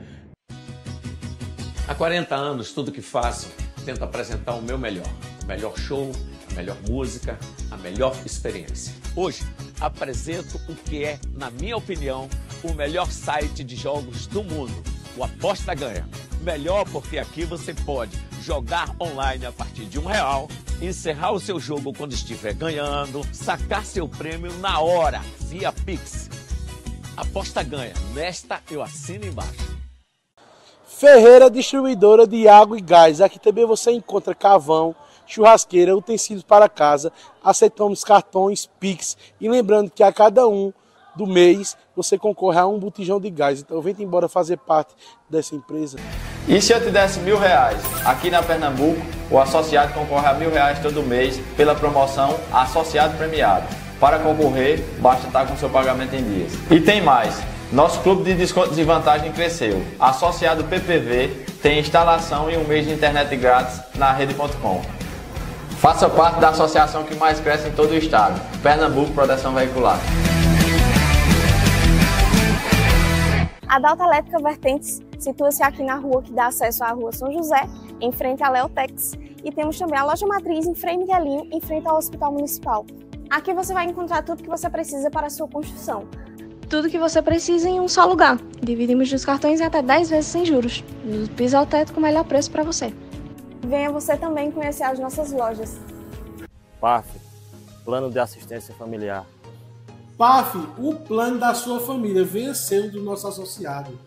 Há 40 anos, tudo que faço, tento apresentar o meu melhor. O melhor show, a melhor música, a melhor experiência. Hoje, apresento o que é, na minha opinião, o melhor site de jogos do mundo, o Aposta Ganha. Melhor porque aqui você pode jogar online a partir de um real, encerrar o seu jogo quando estiver ganhando, sacar seu prêmio na hora via Pix. Aposta ganha. Nesta eu assino embaixo. Ferreira Distribuidora de Água e Gás. Aqui também você encontra Cavão churrasqueira, utensílios para casa. Aceitamos cartões, Pix. E lembrando que a cada um do mês você concorre a um botijão de gás. Então vem embora fazer parte dessa empresa. E se eu te desse mil reais aqui na Pernambuco, o associado concorre a mil reais todo mês pela promoção Associado Premiado. Para concorrer, basta estar com seu pagamento em dias. E tem mais! Nosso clube de descontos e vantagem cresceu. Associado PPV tem instalação e um mês de internet grátis na rede.com. Faça parte da associação que mais cresce em todo o estado, Pernambuco Proteção Veicular. A Delta Elétrica Vertentes situa-se aqui na rua que dá acesso à Rua São José, em frente à Leotex, e temos também a loja matriz em Frei Miguelinho, em frente ao Hospital Municipal. Aqui você vai encontrar tudo que você precisa para a sua construção. Tudo que você precisa em um só lugar. Dividimos os cartões em até 10 vezes sem juros. no piso ao teto com o melhor preço para você. Venha você também conhecer as nossas lojas. PAF, Plano de Assistência Familiar. PAF, o plano da sua família, venceu do nosso associado.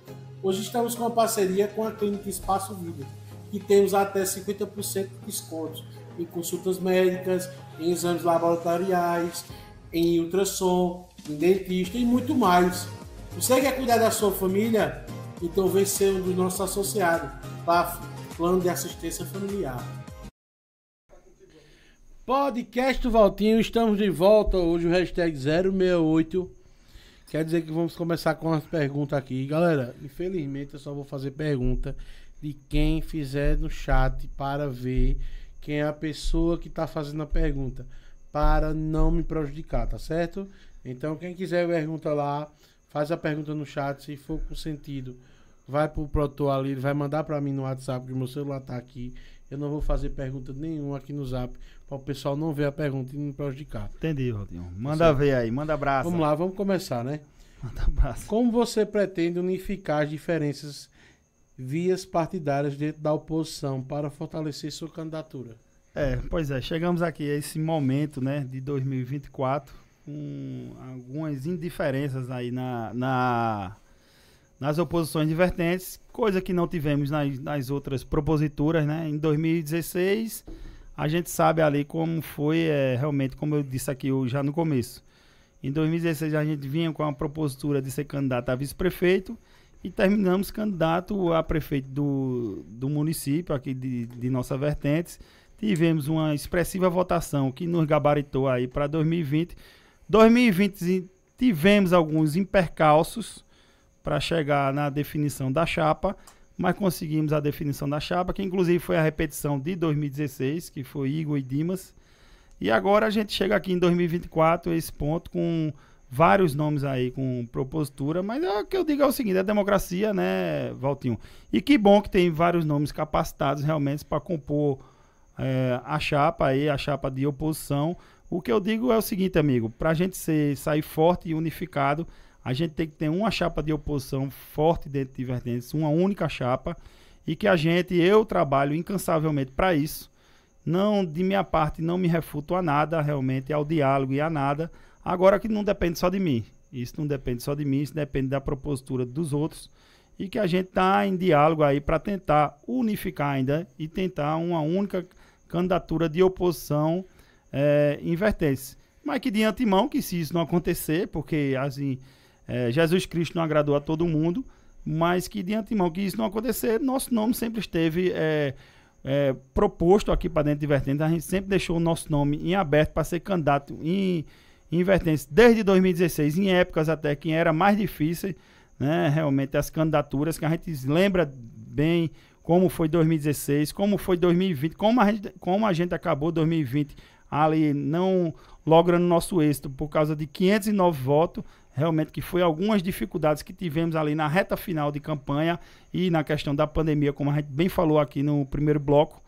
Hoje estamos com uma parceria com a Clínica Espaço Vida, que temos até 50% de descontos em consultas médicas, em exames laboratoriais, em ultrassom, em dentista e muito mais. Você quer cuidar da sua família? Então vem ser um dos nossos associados, PAF, Plano de Assistência Familiar. Podcast do Valtinho, estamos de volta hoje, o hashtag 068. Quer dizer que vamos começar com as perguntas aqui. Galera, infelizmente eu só vou fazer pergunta de quem fizer no chat para ver quem é a pessoa que está fazendo a pergunta, para não me prejudicar, tá certo? Então, quem quiser pergunta lá, faz a pergunta no chat, se for com sentido, vai pro o ali, ele vai mandar para mim no WhatsApp, que meu celular tá aqui eu não vou fazer pergunta nenhuma aqui no zap, para o pessoal não ver a pergunta e não prejudicar. Entendi, Rodinho. Tá manda Você... ver aí, manda abraço. Vamos lá, vamos começar, né? Manda abraço. Como você pretende unificar as diferenças vias partidárias dentro da oposição para fortalecer sua candidatura? É, pois é, chegamos aqui a esse momento, né, de 2024, com algumas indiferenças aí na, na nas oposições Vertentes, coisa que não tivemos nas, nas outras proposituras, né? Em 2016, a gente sabe ali como foi, é, realmente, como eu disse aqui já no começo. Em 2016, a gente vinha com a propositura de ser candidato a vice-prefeito e terminamos candidato a prefeito do, do município aqui de, de Nossa Vertentes. Tivemos uma expressiva votação que nos gabaritou aí para 2020. 2020 tivemos alguns impercalços, para chegar na definição da chapa, mas conseguimos a definição da chapa, que inclusive foi a repetição de 2016, que foi Igor e Dimas. E agora a gente chega aqui em 2024, esse ponto, com vários nomes aí com propositura, mas é o que eu digo é o seguinte, é democracia, né, Valtinho? E que bom que tem vários nomes capacitados realmente para compor é, a chapa aí, a chapa de oposição. O que eu digo é o seguinte, amigo, para a gente ser, sair forte e unificado, a gente tem que ter uma chapa de oposição forte dentro de Vertentes, uma única chapa, e que a gente, eu trabalho incansavelmente para isso. Não, de minha parte, não me refuto a nada, realmente, ao diálogo e a nada. Agora que não depende só de mim. Isso não depende só de mim, isso depende da propositura dos outros. E que a gente está em diálogo aí para tentar unificar ainda e tentar uma única candidatura de oposição é, em Vertentes. Mas que de antemão, que se isso não acontecer, porque assim é, Jesus Cristo não agradou a todo mundo, mas que de antemão que isso não acontecer, nosso nome sempre esteve é, é, proposto aqui para dentro de vertentes. A gente sempre deixou o nosso nome em aberto para ser candidato em, em vertentes desde 2016, em épocas até que era mais difícil, né, realmente as candidaturas que a gente lembra bem como foi 2016, como foi 2020, como a gente, como a gente acabou 2020 ali não logrando nosso êxito por causa de 509 votos, realmente que foi algumas dificuldades que tivemos ali na reta final de campanha e na questão da pandemia, como a gente bem falou aqui no primeiro bloco.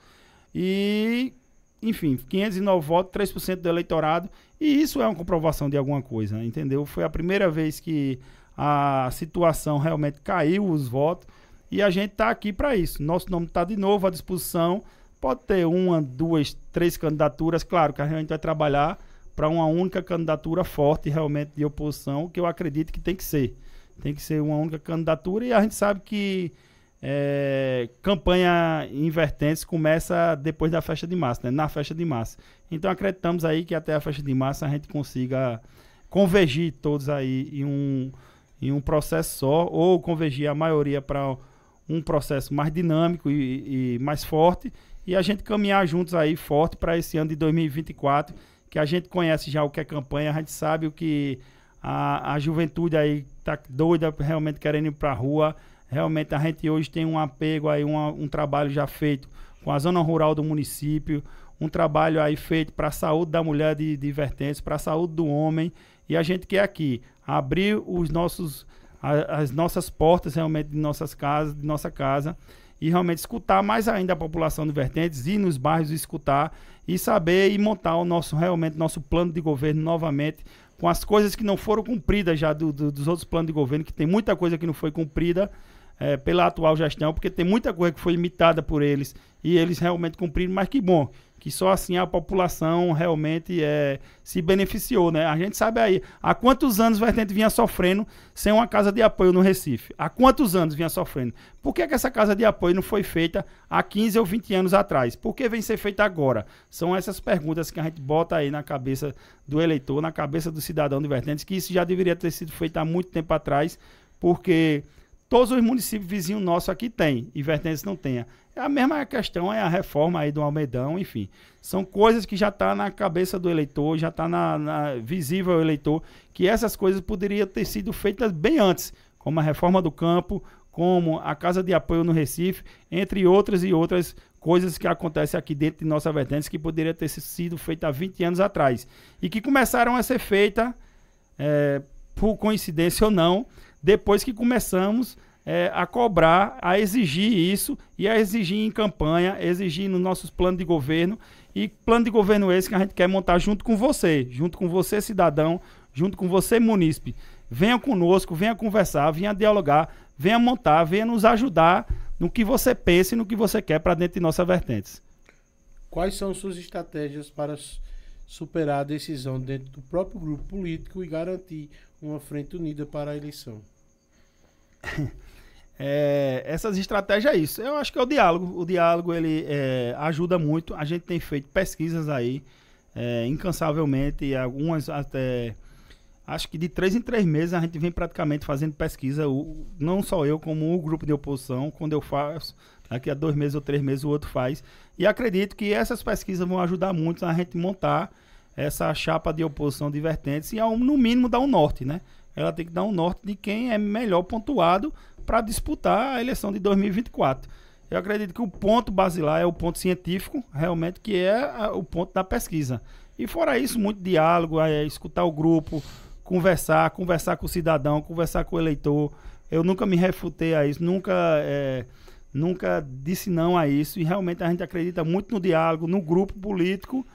E, enfim, 509 votos, 3% do eleitorado, e isso é uma comprovação de alguma coisa, entendeu? Foi a primeira vez que a situação realmente caiu os votos e a gente está aqui para isso. Nosso nome está de novo à disposição. Pode ter uma, duas, três candidaturas, claro que a gente vai trabalhar para uma única candidatura forte realmente de oposição, que eu acredito que tem que ser. Tem que ser uma única candidatura e a gente sabe que é, campanha invertente começa depois da festa de massa, né? na festa de massa. Então acreditamos aí que até a festa de massa a gente consiga convergir todos aí em um, em um processo só, ou convergir a maioria para um processo mais dinâmico e, e mais forte, e a gente caminhar juntos aí forte para esse ano de 2024 que a gente conhece já o que é campanha, a gente sabe o que a, a juventude aí tá doida, realmente querendo ir para a rua. Realmente a gente hoje tem um apego aí, uma, um trabalho já feito com a zona rural do município, um trabalho aí feito para a saúde da mulher de, de vertentes, para a saúde do homem. E a gente quer aqui abrir os nossos, a, as nossas portas realmente de nossas casas, de nossa casa, e realmente escutar mais ainda a população de vertentes, ir nos bairros escutar e saber e montar o nosso realmente nosso plano de governo novamente com as coisas que não foram cumpridas já do, do, dos outros planos de governo, que tem muita coisa que não foi cumprida é, pela atual gestão, porque tem muita coisa que foi imitada por eles e eles realmente cumpriram, mas que bom, que só assim a população realmente é, se beneficiou, né? A gente sabe aí há quantos anos o Vertente vinha sofrendo sem uma casa de apoio no Recife? Há quantos anos vinha sofrendo? Por que, é que essa casa de apoio não foi feita há 15 ou 20 anos atrás? Por que vem ser feita agora? São essas perguntas que a gente bota aí na cabeça do eleitor, na cabeça do cidadão de Vertente, que isso já deveria ter sido feito há muito tempo atrás, porque Todos os municípios vizinhos nossos aqui têm, e Vertentes não tenha. É a mesma questão, é a reforma aí do Almedão, enfim. São coisas que já está na cabeça do eleitor, já está na, na, visível ao eleitor, que essas coisas poderiam ter sido feitas bem antes, como a reforma do campo, como a Casa de Apoio no Recife, entre outras e outras coisas que acontecem aqui dentro de nossa vertentes que poderia ter sido feita há 20 anos atrás. E que começaram a ser feitas, é, por coincidência ou não, depois que começamos é, a cobrar, a exigir isso e a exigir em campanha, exigir nos nossos planos de governo e plano de governo esse que a gente quer montar junto com você, junto com você cidadão, junto com você munícipe. Venha conosco, venha conversar, venha dialogar, venha montar, venha nos ajudar no que você pensa e no que você quer para dentro de nossas vertentes. Quais são suas estratégias para superar a decisão dentro do próprio grupo político e garantir uma frente unida para a eleição? é, essas estratégias é isso. Eu acho que é o diálogo. O diálogo ele é, ajuda muito. A gente tem feito pesquisas aí é, incansavelmente, algumas até acho que de três em três meses a gente vem praticamente fazendo pesquisa, o, não só eu, como o grupo de oposição, quando eu faço, daqui a dois meses ou três meses o outro faz. E acredito que essas pesquisas vão ajudar muito a gente montar essa chapa de oposição divertente e, ao, no mínimo, dar um norte, né? ela tem que dar um norte de quem é melhor pontuado para disputar a eleição de 2024. Eu acredito que o ponto basilar é o ponto científico, realmente, que é a, o ponto da pesquisa. E fora isso, muito diálogo, é escutar o grupo, conversar, conversar com o cidadão, conversar com o eleitor. Eu nunca me refutei a isso, nunca, é, nunca disse não a isso. E realmente a gente acredita muito no diálogo, no grupo político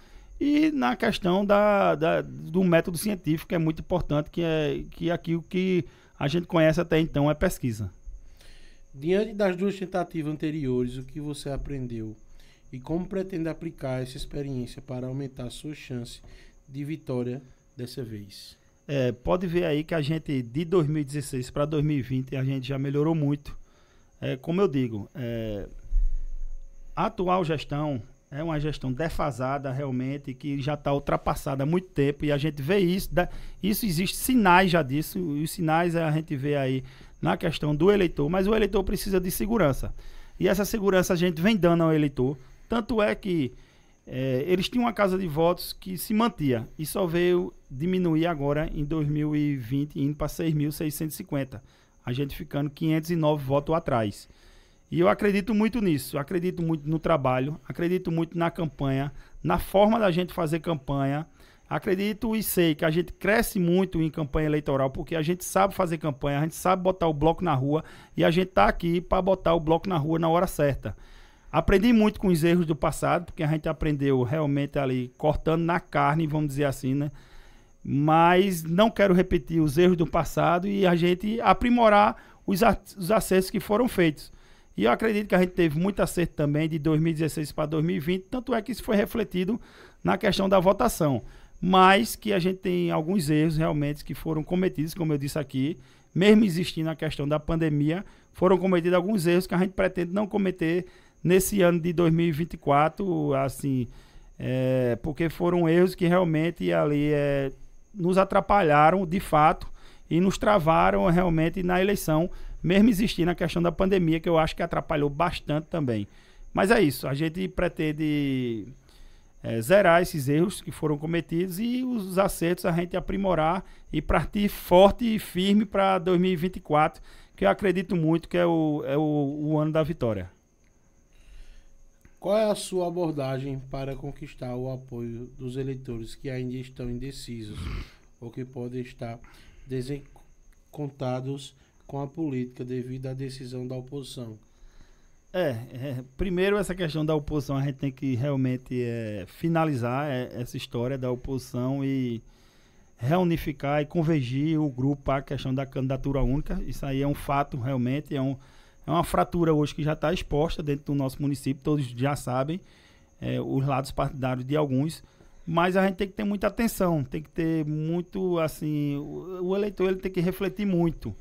e na questão da, da, do método científico é muito importante, que é que é aquilo que a gente conhece até então é pesquisa. Diante das duas tentativas anteriores, o que você aprendeu e como pretende aplicar essa experiência para aumentar a sua chance de vitória dessa vez? É, pode ver aí que a gente de 2016 para 2020 a gente já melhorou muito. É, como eu digo, é, a atual gestão é uma gestão defasada realmente, que já está ultrapassada há muito tempo e a gente vê isso. isso existe sinais já disso, e os sinais a gente vê aí na questão do eleitor, mas o eleitor precisa de segurança. E essa segurança a gente vem dando ao eleitor. Tanto é que é, eles tinham uma casa de votos que se mantia e só veio diminuir agora em 2020, indo para 6.650, a gente ficando 509 votos atrás. E eu acredito muito nisso, acredito muito no trabalho, acredito muito na campanha, na forma da gente fazer campanha. Acredito e sei que a gente cresce muito em campanha eleitoral, porque a gente sabe fazer campanha, a gente sabe botar o bloco na rua e a gente está aqui para botar o bloco na rua na hora certa. Aprendi muito com os erros do passado, porque a gente aprendeu realmente ali cortando na carne, vamos dizer assim, né? Mas não quero repetir os erros do passado e a gente aprimorar os, os acessos que foram feitos. E eu acredito que a gente teve muito acerto também de 2016 para 2020, tanto é que isso foi refletido na questão da votação. Mas que a gente tem alguns erros realmente que foram cometidos, como eu disse aqui, mesmo existindo a questão da pandemia, foram cometidos alguns erros que a gente pretende não cometer nesse ano de 2024, assim, é, porque foram erros que realmente ali é, nos atrapalharam de fato e nos travaram realmente na eleição mesmo existindo a questão da pandemia, que eu acho que atrapalhou bastante também. Mas é isso, a gente pretende é, zerar esses erros que foram cometidos e os acertos a gente aprimorar e partir forte e firme para 2024, que eu acredito muito que é o, é o, o ano da vitória. Qual é a sua abordagem para conquistar o apoio dos eleitores que ainda estão indecisos ou que podem estar desencontados com a política devido à decisão da oposição? É, é primeiro essa questão da oposição a gente tem que realmente é, finalizar é, essa história da oposição e reunificar e convergir o grupo para a questão da candidatura única. Isso aí é um fato realmente, é, um, é uma fratura hoje que já está exposta dentro do nosso município, todos já sabem é, os lados partidários de alguns mas a gente tem que ter muita atenção, tem que ter muito assim, o, o, eleitor ele tem que refletir muito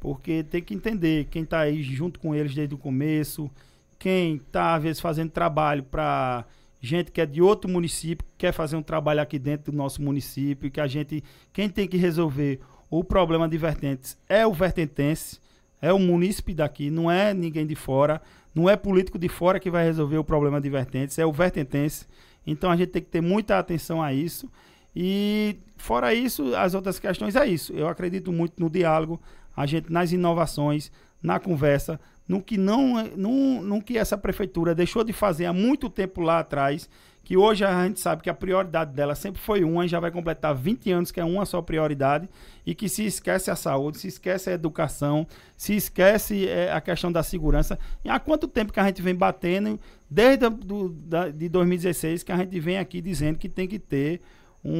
porque tem que entender quem está aí junto com eles desde o começo, quem está, às vezes, fazendo trabalho para gente que é de outro município, quer fazer um trabalho aqui dentro do nosso município, que a gente, quem tem que resolver o problema de vertentes é o vertentense, é o munícipe daqui, não é ninguém de fora, não é político de fora que vai resolver o problema de vertentes, é o vertentense. Então a gente tem que ter muita atenção a isso. E fora isso, as outras questões é isso. Eu acredito muito no diálogo, a gente nas inovações, na conversa, no que, não, é, no, no que essa prefeitura deixou de fazer há muito tempo lá atrás, que hoje a gente sabe que a prioridade dela sempre foi uma e já vai completar 20 anos que é uma só prioridade e que se esquece a saúde, se esquece a educação, se esquece é, a questão da segurança. E há quanto tempo que a gente vem batendo, desde do, da, de 2016, que a gente vem aqui dizendo que tem que ter um,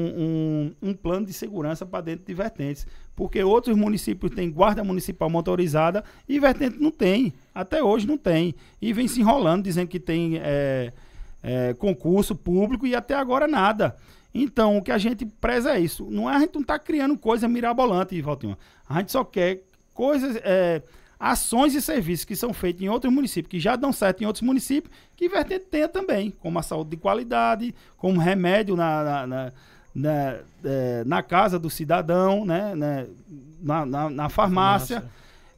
um, um plano de segurança para dentro de vertentes. Porque outros municípios têm guarda municipal motorizada e vertente não tem. Até hoje não tem. E vem se enrolando, dizendo que tem é, é, concurso público e até agora nada. Então, o que a gente preza é isso. Não é, a gente não está criando coisa mirabolante, Valtinho. A gente só quer coisas, é, ações e serviços que são feitos em outros municípios, que já dão certo em outros municípios, que Vertente tenha também, como a saúde de qualidade, como remédio na, na, na na, né, é, na casa do cidadão, né, né na, na, na, farmácia.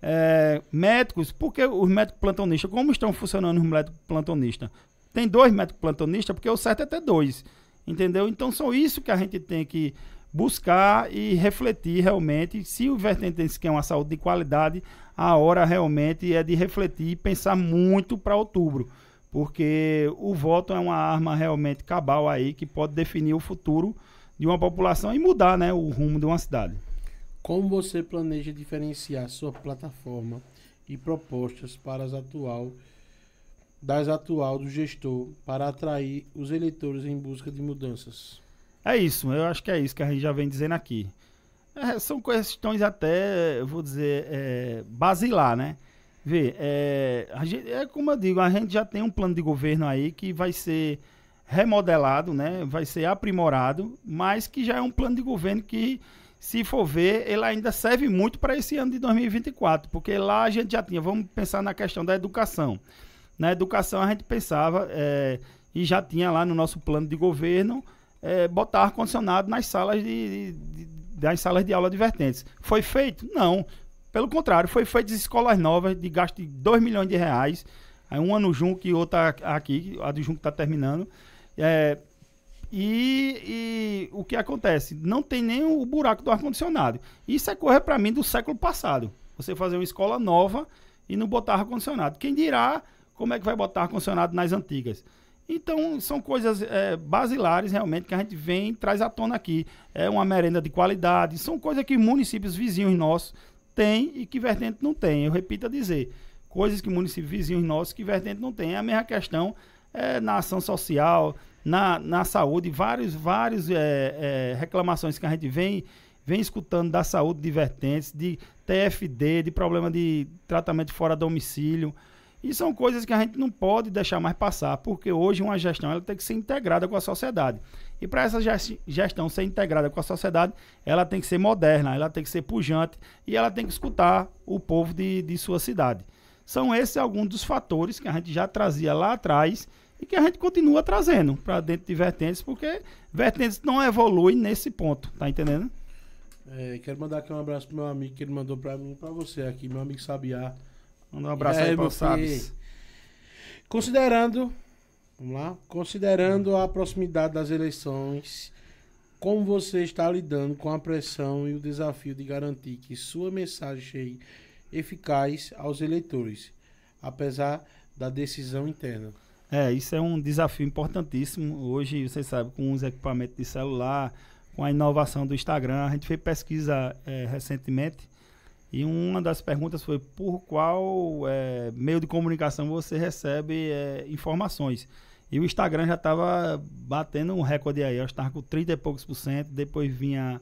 É, médicos, porque os médicos plantonistas, como estão funcionando os médicos plantonistas? Tem dois médicos plantonistas, porque o certo é ter dois, entendeu? Então, são isso que a gente tem que buscar e refletir realmente se o vertente tem que é uma saúde de qualidade, a hora realmente é de refletir e pensar muito para outubro, porque o voto é uma arma realmente cabal aí que pode definir o futuro de uma população e mudar né, o rumo de uma cidade. Como você planeja diferenciar sua plataforma e propostas para as atual das atual do gestor para atrair os eleitores em busca de mudanças? É isso, eu acho que é isso que a gente já vem dizendo aqui. É, são questões até, eu vou dizer, é, basilar, né? Vê, é, gente, é como eu digo, a gente já tem um plano de governo aí que vai ser remodelado, né? vai ser aprimorado, mas que já é um plano de governo que, se for ver, ele ainda serve muito para esse ano de 2024, porque lá a gente já tinha, vamos pensar na questão da educação. Na educação a gente pensava é, e já tinha lá no nosso plano de governo é, botar ar-condicionado nas salas de, de, das salas de aula divertentes. Foi feito? Não. Pelo contrário, foi feito escolas novas de gasto de 2 milhões de reais. Aí uma no Junco e outra tá aqui, a do Junco está terminando. É, e, e, o que acontece? Não tem nem o buraco do ar-condicionado. Isso é coisa para mim do século passado. Você fazer uma escola nova e não botar ar-condicionado. Quem dirá como é que vai botar ar-condicionado nas antigas? Então, são coisas é, basilares realmente que a gente vem e traz à tona aqui. É uma merenda de qualidade, são coisas que municípios vizinhos nossos têm e que Vertente não tem. Eu repito a dizer, coisas que municípios vizinhos nossos que Vertente não tem. É a mesma questão é, na ação social, na, na saúde, várias vários, vários é, é, reclamações que a gente vem, vem escutando da saúde de vertentes, de TFD, de problema de tratamento fora domicílio. E são coisas que a gente não pode deixar mais passar, porque hoje uma gestão ela tem que ser integrada com a sociedade. E para essa gestão ser integrada com a sociedade, ela tem que ser moderna, ela tem que ser pujante e ela tem que escutar o povo de, de sua cidade. São esses alguns dos fatores que a gente já trazia lá atrás e que a gente continua trazendo para dentro de vertentes, porque vertentes não evolui nesse ponto, tá entendendo? É, quero mandar aqui um abraço pro meu amigo que ele mandou para mim para você aqui, meu amigo Sabiá. Manda um abraço é, aí pro Sabes. Considerando, vamos lá, considerando a proximidade das eleições, como você está lidando com a pressão e o desafio de garantir que sua mensagem chegue eficaz aos eleitores, apesar da decisão interna? É, isso é um desafio importantíssimo. Hoje, você sabe, com os equipamentos de celular, com a inovação do Instagram, a gente fez pesquisa é, recentemente e uma das perguntas foi por qual é, meio de comunicação você recebe é, informações. E o Instagram já estava batendo um recorde aí, eu estava com 30 e poucos por cento, depois vinha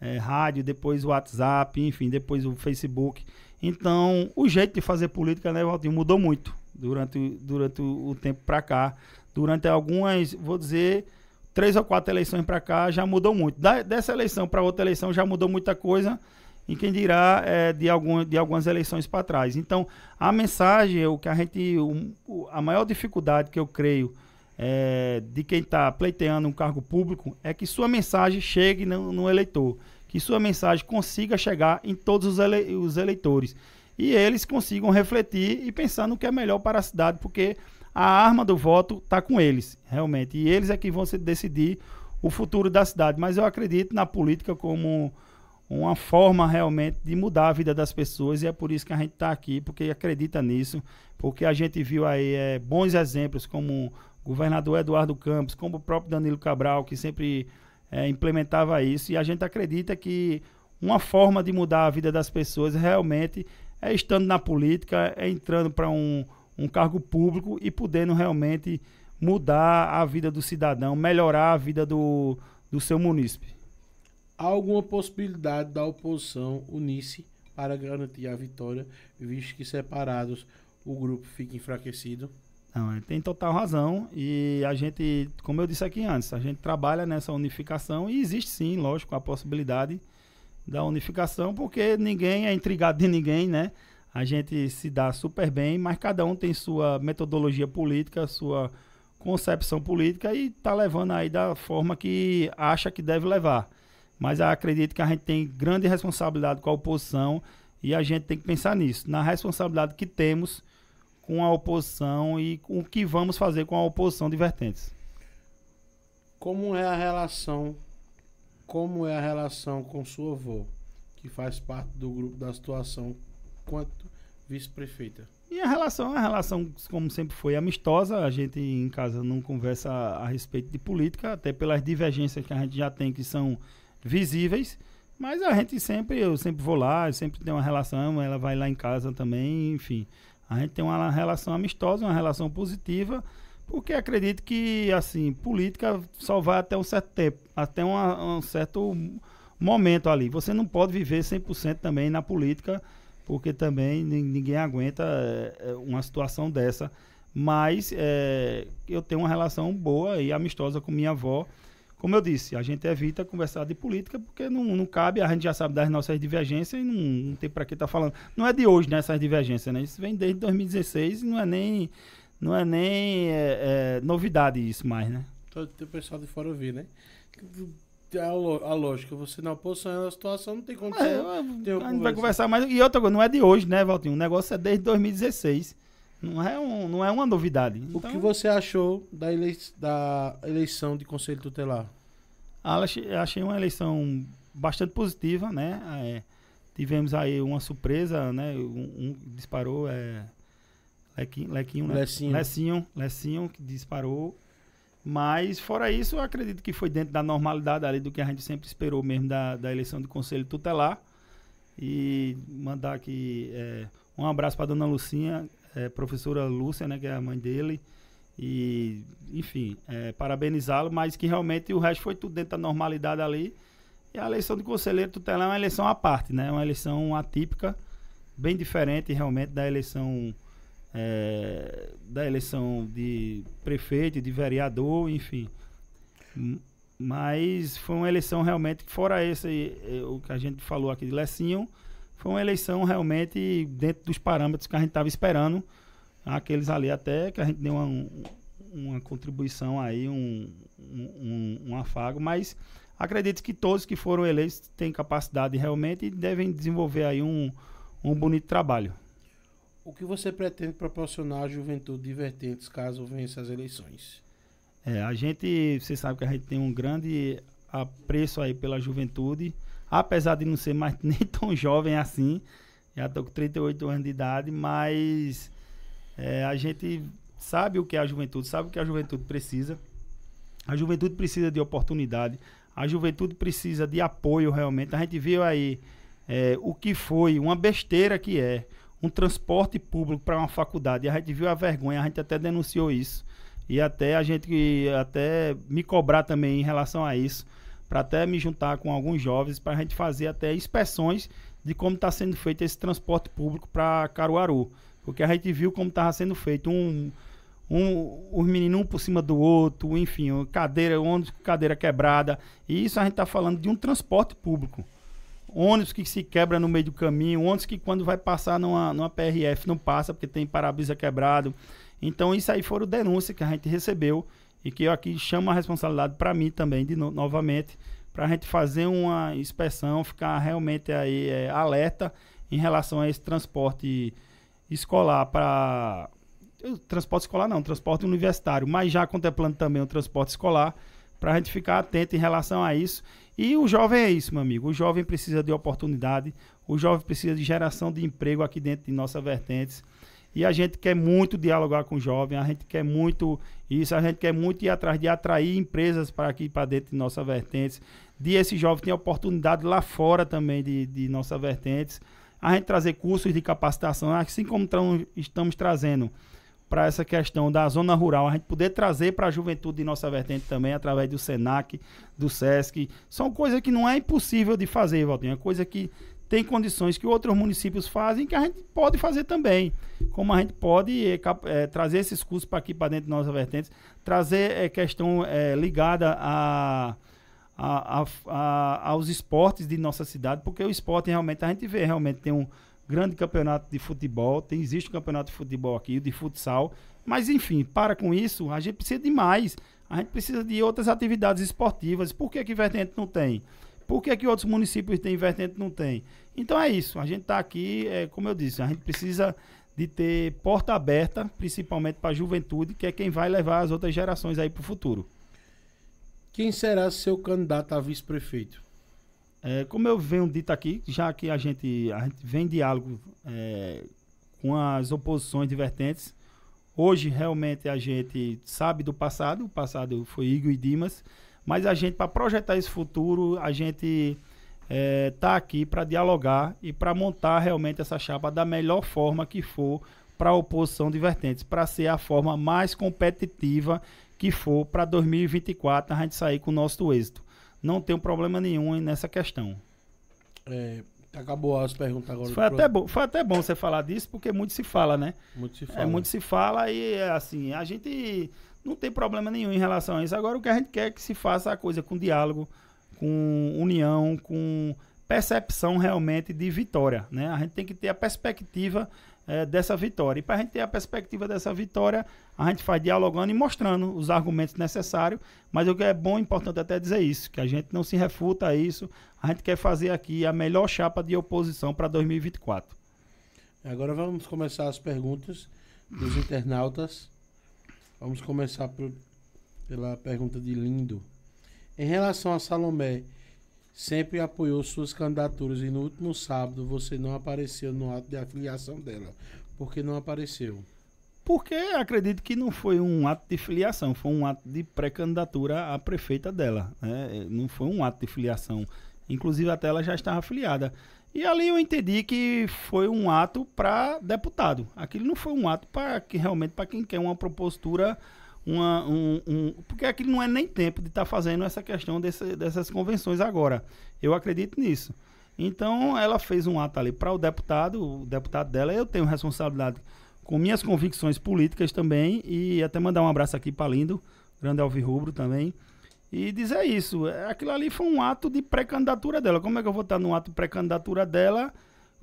é, rádio, depois o WhatsApp, enfim, depois o Facebook. Então, o jeito de fazer política, né, Valtinho, mudou muito durante, durante o, o tempo para cá. Durante algumas, vou dizer, três ou quatro eleições para cá, já mudou muito. Da, dessa eleição para outra eleição já mudou muita coisa, e quem dirá é, de, algum, de algumas eleições para trás. Então, a mensagem, o que a gente. O, a maior dificuldade que eu creio é, de quem está pleiteando um cargo público é que sua mensagem chegue no, no eleitor que sua mensagem consiga chegar em todos os, ele os, eleitores e eles consigam refletir e pensar no que é melhor para a cidade, porque a arma do voto está com eles, realmente. E eles é que vão decidir o futuro da cidade. Mas eu acredito na política como uma forma realmente de mudar a vida das pessoas e é por isso que a gente está aqui, porque acredita nisso, porque a gente viu aí é, bons exemplos como o governador Eduardo Campos, como o próprio Danilo Cabral, que sempre é, implementava isso, e a gente acredita que uma forma de mudar a vida das pessoas realmente é estando na política, é entrando para um, um cargo público e podendo realmente mudar a vida do cidadão, melhorar a vida do, do seu munícipe. Há alguma possibilidade da oposição unir-se para garantir a vitória, visto que separados o grupo fica enfraquecido? Não, tem total razão e a gente, como eu disse aqui antes, a gente trabalha nessa unificação e existe sim, lógico, a possibilidade da unificação, porque ninguém é intrigado de ninguém, né? A gente se dá super bem, mas cada um tem sua metodologia política, sua concepção política e tá levando aí da forma que acha que deve levar. Mas acredito que a gente tem grande responsabilidade com a oposição e a gente tem que pensar nisso, na responsabilidade que temos com a oposição e com o que vamos fazer com a oposição de vertentes. Como é a relação como é a relação com sua avó, que faz parte do grupo da situação, quanto vice-prefeita? Minha relação é a relação, como sempre foi, amistosa. A gente em casa não conversa a, a respeito de política, até pelas divergências que a gente já tem, que são visíveis. Mas a gente sempre, eu sempre vou lá, eu sempre tenho uma relação, ela vai lá em casa também, enfim. A gente tem uma relação amistosa, uma relação positiva. Porque acredito que, assim, política só vai até um certo tempo, até uma, um certo momento ali. Você não pode viver 100% também na política, porque também ninguém aguenta é, uma situação dessa. Mas é, eu tenho uma relação boa e amistosa com minha avó. Como eu disse, a gente evita conversar de política porque não, não cabe, a gente já sabe das nossas divergências e não, não tem para que estar tá falando. Não é de hoje, né, essas divergências, né? Isso vem desde 2016 e não é nem não é nem é, é, novidade isso mais, né? Todo o pessoal de fora ouvir, né? A, é a lógica, você na oposição é a situação, não tem condição. É, a gente vai conversar mais. E outra coisa, não é de hoje, né, Valtinho? O negócio é desde 2016. Não é, um, não é uma novidade. Então... O que então, você achou da, elei da eleição de conselho tutelar? Ah, achei uma eleição bastante positiva, né? É, tivemos aí uma surpresa, né? Um, um disparou é, Lequinho, Lequinho, né? Lecinho. Lecinho, Lecinho, que disparou. Mas, fora isso, eu acredito que foi dentro da normalidade ali do que a gente sempre esperou mesmo da, da eleição do Conselho Tutelar. E mandar aqui é, um abraço para dona Lucinha, é, professora Lúcia, né, que é a mãe dele. E, enfim, é, parabenizá-lo, mas que realmente o resto foi tudo dentro da normalidade ali. E a eleição de conselheiro tutelar é uma eleição à parte, né? é Uma eleição atípica, bem diferente realmente da eleição é, da eleição de prefeito, de vereador, enfim. Mas foi uma eleição realmente, fora esse, é, o que a gente falou aqui de Lecinho, foi uma eleição realmente dentro dos parâmetros que a gente estava esperando. Aqueles ali até que a gente deu uma, uma contribuição aí, um, um, um, afago, mas acredito que todos que foram eleitos têm capacidade realmente e devem desenvolver aí um, um bonito trabalho. O que você pretende proporcionar à juventude divertentes caso vença as eleições? É, a gente, você sabe que a gente tem um grande apreço aí pela juventude, apesar de não ser mais nem tão jovem assim, já estou com 38 anos de idade, mas é, a gente sabe o que é a juventude, sabe o que a juventude precisa. A juventude precisa de oportunidade, a juventude precisa de apoio realmente. A gente viu aí é, o que foi, uma besteira que é um transporte público para uma faculdade. E a gente viu a vergonha, a gente até denunciou isso. E até a gente até me cobrar também em relação a isso, para até me juntar com alguns jovens para a gente fazer até inspeções de como está sendo feito esse transporte público para Caruaru. Porque a gente viu como estava sendo feito um um, os meninos um por cima do outro, enfim, cadeira, onde cadeira quebrada. E isso a gente está falando de um transporte público ônibus que se quebra no meio do caminho, ônibus que quando vai passar numa, numa PRF não passa porque tem para-brisa quebrado. Então, isso aí foram denúncias que a gente recebeu e que eu aqui chamo a responsabilidade para mim também, de no, novamente, para a gente fazer uma inspeção, ficar realmente aí é, alerta em relação a esse transporte escolar para transporte escolar não, transporte universitário, mas já contemplando também o transporte escolar, para a gente ficar atento em relação a isso e o jovem é isso, meu amigo. O jovem precisa de oportunidade, o jovem precisa de geração de emprego aqui dentro de nossa vertentes. E a gente quer muito dialogar com o jovem, a gente quer muito isso, a gente quer muito ir atrás de atrair empresas para aqui, para dentro de nossa vertentes, de esse jovem ter oportunidade lá fora também de, de nossa vertentes, a gente trazer cursos de capacitação, assim como estamos trazendo para essa questão da zona rural, a gente poder trazer para a juventude de nossa vertente também, através do SENAC, do SESC. São coisas que não é impossível de fazer, Valtinho. É coisa que tem condições que outros municípios fazem que a gente pode fazer também. Como a gente pode é, é, trazer esses cursos para aqui, para dentro de nossas vertentes, trazer é, questão é, ligada a, a, a, aos esportes de nossa cidade, porque o esporte realmente, a gente vê realmente tem um grande campeonato de futebol, tem, existe um campeonato de futebol aqui, de futsal, mas enfim, para com isso, a gente precisa de mais, a gente precisa de outras atividades esportivas, por que que Vertente não tem? Por que que outros municípios têm Vertente não tem? Então é isso, a gente está aqui, é, como eu disse, a gente precisa de ter porta aberta, principalmente para a juventude, que é quem vai levar as outras gerações aí para o futuro. Quem será seu candidato a vice-prefeito? É, como eu venho dito aqui, já que a gente, a gente vem em diálogo é, com as oposições divertentes, hoje realmente a gente sabe do passado, o passado foi Igor e Dimas, mas a gente, para projetar esse futuro, a gente está é, tá aqui para dialogar e para montar realmente essa chapa da melhor forma que for para a oposição divertentes, para ser a forma mais competitiva que for para 2024 a gente sair com o nosso êxito não tenho problema nenhum nessa questão. É, acabou as perguntas agora. Foi até, bom, foi até bom você falar disso, porque muito se fala, né? Muito se é, fala. É, muito se fala e, assim, a gente não tem problema nenhum em relação a isso. Agora, o que a gente quer é que se faça a coisa com diálogo, com união, com percepção realmente de vitória, né? A gente tem que ter a perspectiva é, dessa vitória. E para a gente ter a perspectiva dessa vitória, a gente faz dialogando e mostrando os argumentos necessários, mas o que é bom e importante até dizer isso, que a gente não se refuta a isso, a gente quer fazer aqui a melhor chapa de oposição para 2024. Agora vamos começar as perguntas dos internautas. Vamos começar por, pela pergunta de Lindo. Em relação a Salomé, sempre apoiou suas candidaturas e no último sábado você não apareceu no ato de afiliação dela. Por que não apareceu? Porque acredito que não foi um ato de filiação, foi um ato de pré-candidatura à prefeita dela. Né? Não foi um ato de filiação. Inclusive, até ela já estava afiliada. E ali eu entendi que foi um ato para deputado. Aquilo não foi um ato para que realmente para quem quer uma propostura uma, um, um, porque aqui não é nem tempo de estar tá fazendo essa questão desse, dessas convenções agora. Eu acredito nisso. Então, ela fez um ato ali para o deputado, o deputado dela, eu tenho responsabilidade com minhas convicções políticas também, e até mandar um abraço aqui para Lindo, grande Alvi Rubro também, e dizer isso. É, aquilo ali foi um ato de pré-candidatura dela. Como é que eu vou estar num ato de pré-candidatura dela?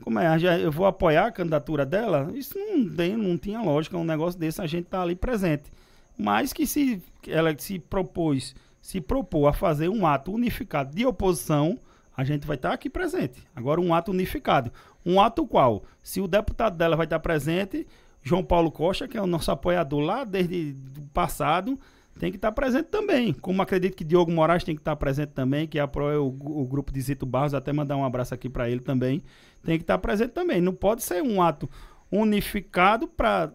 Como é? Eu vou apoiar a candidatura dela? Isso não, tem, não tinha lógica, um negócio desse, a gente está ali presente mas que se ela se propôs, se propôs a fazer um ato unificado de oposição, a gente vai estar aqui presente. Agora um ato unificado, um ato qual, se o deputado dela vai estar presente, João Paulo Costa, que é o nosso apoiador lá desde o passado, tem que estar presente também. Como acredito que Diogo Moraes tem que estar presente também, que apoia o, o grupo de Zito Barros, até mandar um abraço aqui para ele também. Tem que estar presente também. Não pode ser um ato unificado para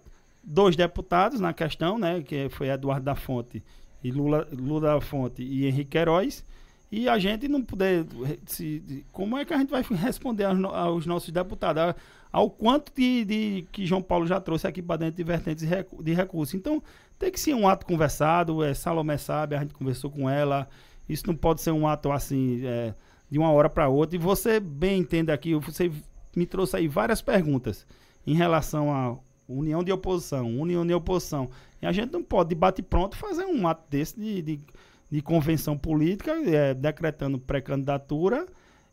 dois deputados na questão, né, que foi Eduardo da Fonte e Lula, Lula da Fonte e Henrique Queiroz, e a gente não puder se, como é que a gente vai responder aos, aos nossos deputados ao quanto de, de, que João Paulo já trouxe aqui para dentro de vertentes de, de recursos então tem que ser um ato conversado é, Salomé sabe a gente conversou com ela isso não pode ser um ato assim é, de uma hora para outra e você bem entende aqui você me trouxe aí várias perguntas em relação a União de oposição, união de oposição. E a gente não pode, de bate-pronto, fazer um ato desse de, de, de convenção política, é, decretando pré-candidatura,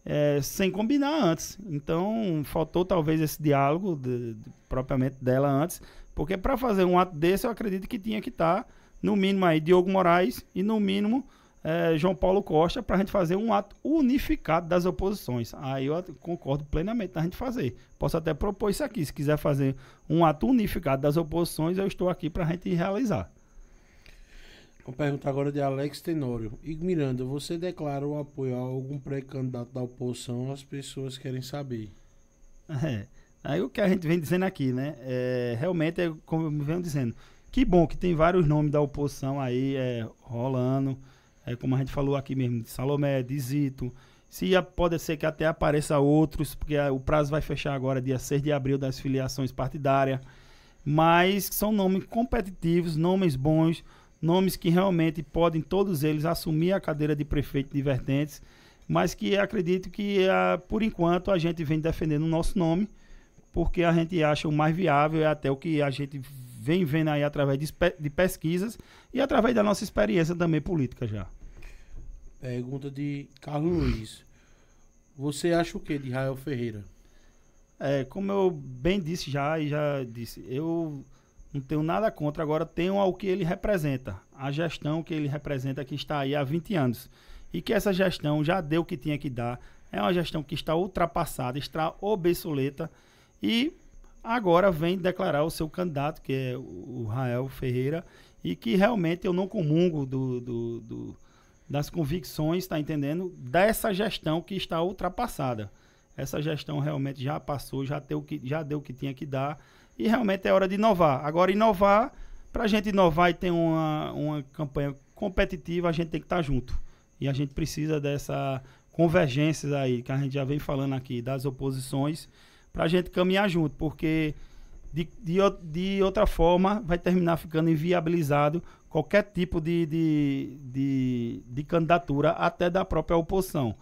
é, sem combinar antes. Então, faltou talvez esse diálogo de, de, propriamente dela antes, porque para fazer um ato desse, eu acredito que tinha que estar, tá, no mínimo, aí, Diogo Moraes e, no mínimo, é, João Paulo Costa para a gente fazer um ato unificado das oposições. Aí eu concordo plenamente da gente fazer. Posso até propor isso aqui. Se quiser fazer um ato unificado das oposições, eu estou aqui para a gente realizar. Uma pergunta agora de Alex Tenório. Igor Miranda, você declara o apoio a algum pré-candidato da oposição? As pessoas querem saber. É. Aí o que a gente vem dizendo aqui, né? É, realmente é como eu venho dizendo. Que bom que tem vários nomes da oposição aí é, rolando. É, como a gente falou aqui mesmo, de Salomé, de Zito. Se pode ser que até apareça outros, porque o prazo vai fechar agora, dia 6 de abril, das filiações partidárias. Mas são nomes competitivos, nomes bons, nomes que realmente podem, todos eles, assumir a cadeira de prefeito de vertentes. Mas que acredito que, por enquanto, a gente vem defendendo o nosso nome, porque a gente acha o mais viável, é até o que a gente vem vendo aí através de, de pesquisas e através da nossa experiência também política já. Pergunta de Carlos Luiz. Você acha o que de Rael Ferreira? É, como eu bem disse já e já disse, eu não tenho nada contra, agora tenho ao que ele representa, a gestão que ele representa que está aí há 20 anos. E que essa gestão já deu o que tinha que dar. É uma gestão que está ultrapassada, está obsoleta e agora vem declarar o seu candidato, que é o Rael Ferreira, e que realmente eu não comungo do, do, do das convicções, está entendendo? Dessa gestão que está ultrapassada. Essa gestão realmente já passou, já deu o que, já deu o que tinha que dar. E realmente é hora de inovar. Agora, inovar, para a gente inovar e ter uma, uma campanha competitiva, a gente tem que estar tá junto. E a gente precisa dessa convergência aí, que a gente já vem falando aqui, das oposições para a gente caminhar junto, porque de, de, de, outra forma vai terminar ficando inviabilizado qualquer tipo de, de, de, de candidatura, até da própria oposição.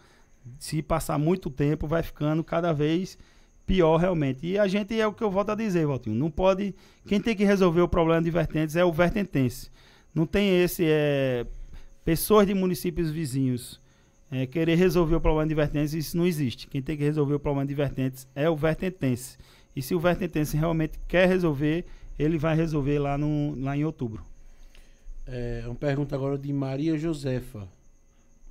Se passar muito tempo, vai ficando cada vez pior realmente. E a gente é o que eu volto a dizer, Valtinho. Não pode. Quem tem que resolver o problema de vertentes é o vertentense. Não tem esse. É, pessoas de municípios vizinhos é, querer resolver o problema de vertentes, isso não existe. Quem tem que resolver o problema de vertentes é o vertentense. E se o vertentense realmente quer resolver, ele vai resolver lá, no, lá em outubro. É uma pergunta agora de Maria Josefa,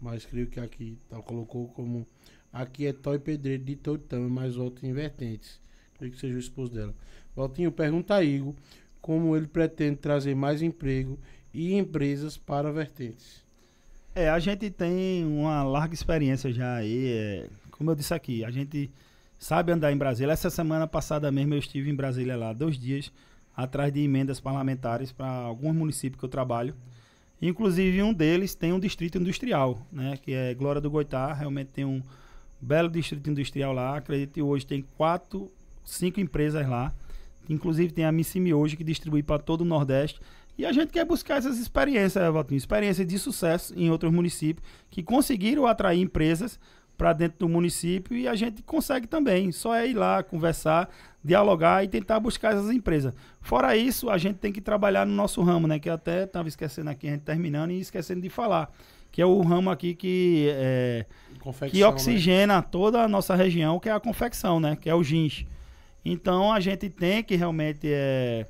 mas creio que aqui tá, colocou como aqui é Toy Pedreiro de Toitama, mas volta em vertentes. Creio que seja o esposo dela. Valtinho, pergunta a Igor como ele pretende trazer mais emprego e empresas para vertentes. É, a gente tem uma larga experiência já aí. É, como eu disse aqui, a gente sabe andar em Brasília. Essa semana passada mesmo eu estive em Brasília lá dois dias atrás de emendas parlamentares para alguns municípios que eu trabalho. Inclusive um deles tem um distrito industrial, né, que é Glória do Goitá, realmente tem um belo distrito industrial lá. Acredito que hoje tem quatro, cinco empresas lá. Inclusive tem a Missimi hoje que distribui para todo o Nordeste. E a gente quer buscar essas experiências, Valtinho, experiências de sucesso em outros municípios que conseguiram atrair empresas para dentro do município e a gente consegue também. Só é ir lá, conversar, dialogar e tentar buscar essas empresas. Fora isso, a gente tem que trabalhar no nosso ramo, né? Que eu até estava esquecendo aqui, a gente terminando e esquecendo de falar. Que é o ramo aqui que, é, que né? oxigena né? toda a nossa região, que é a confecção, né? Que é o jeans. Então a gente tem que realmente. É,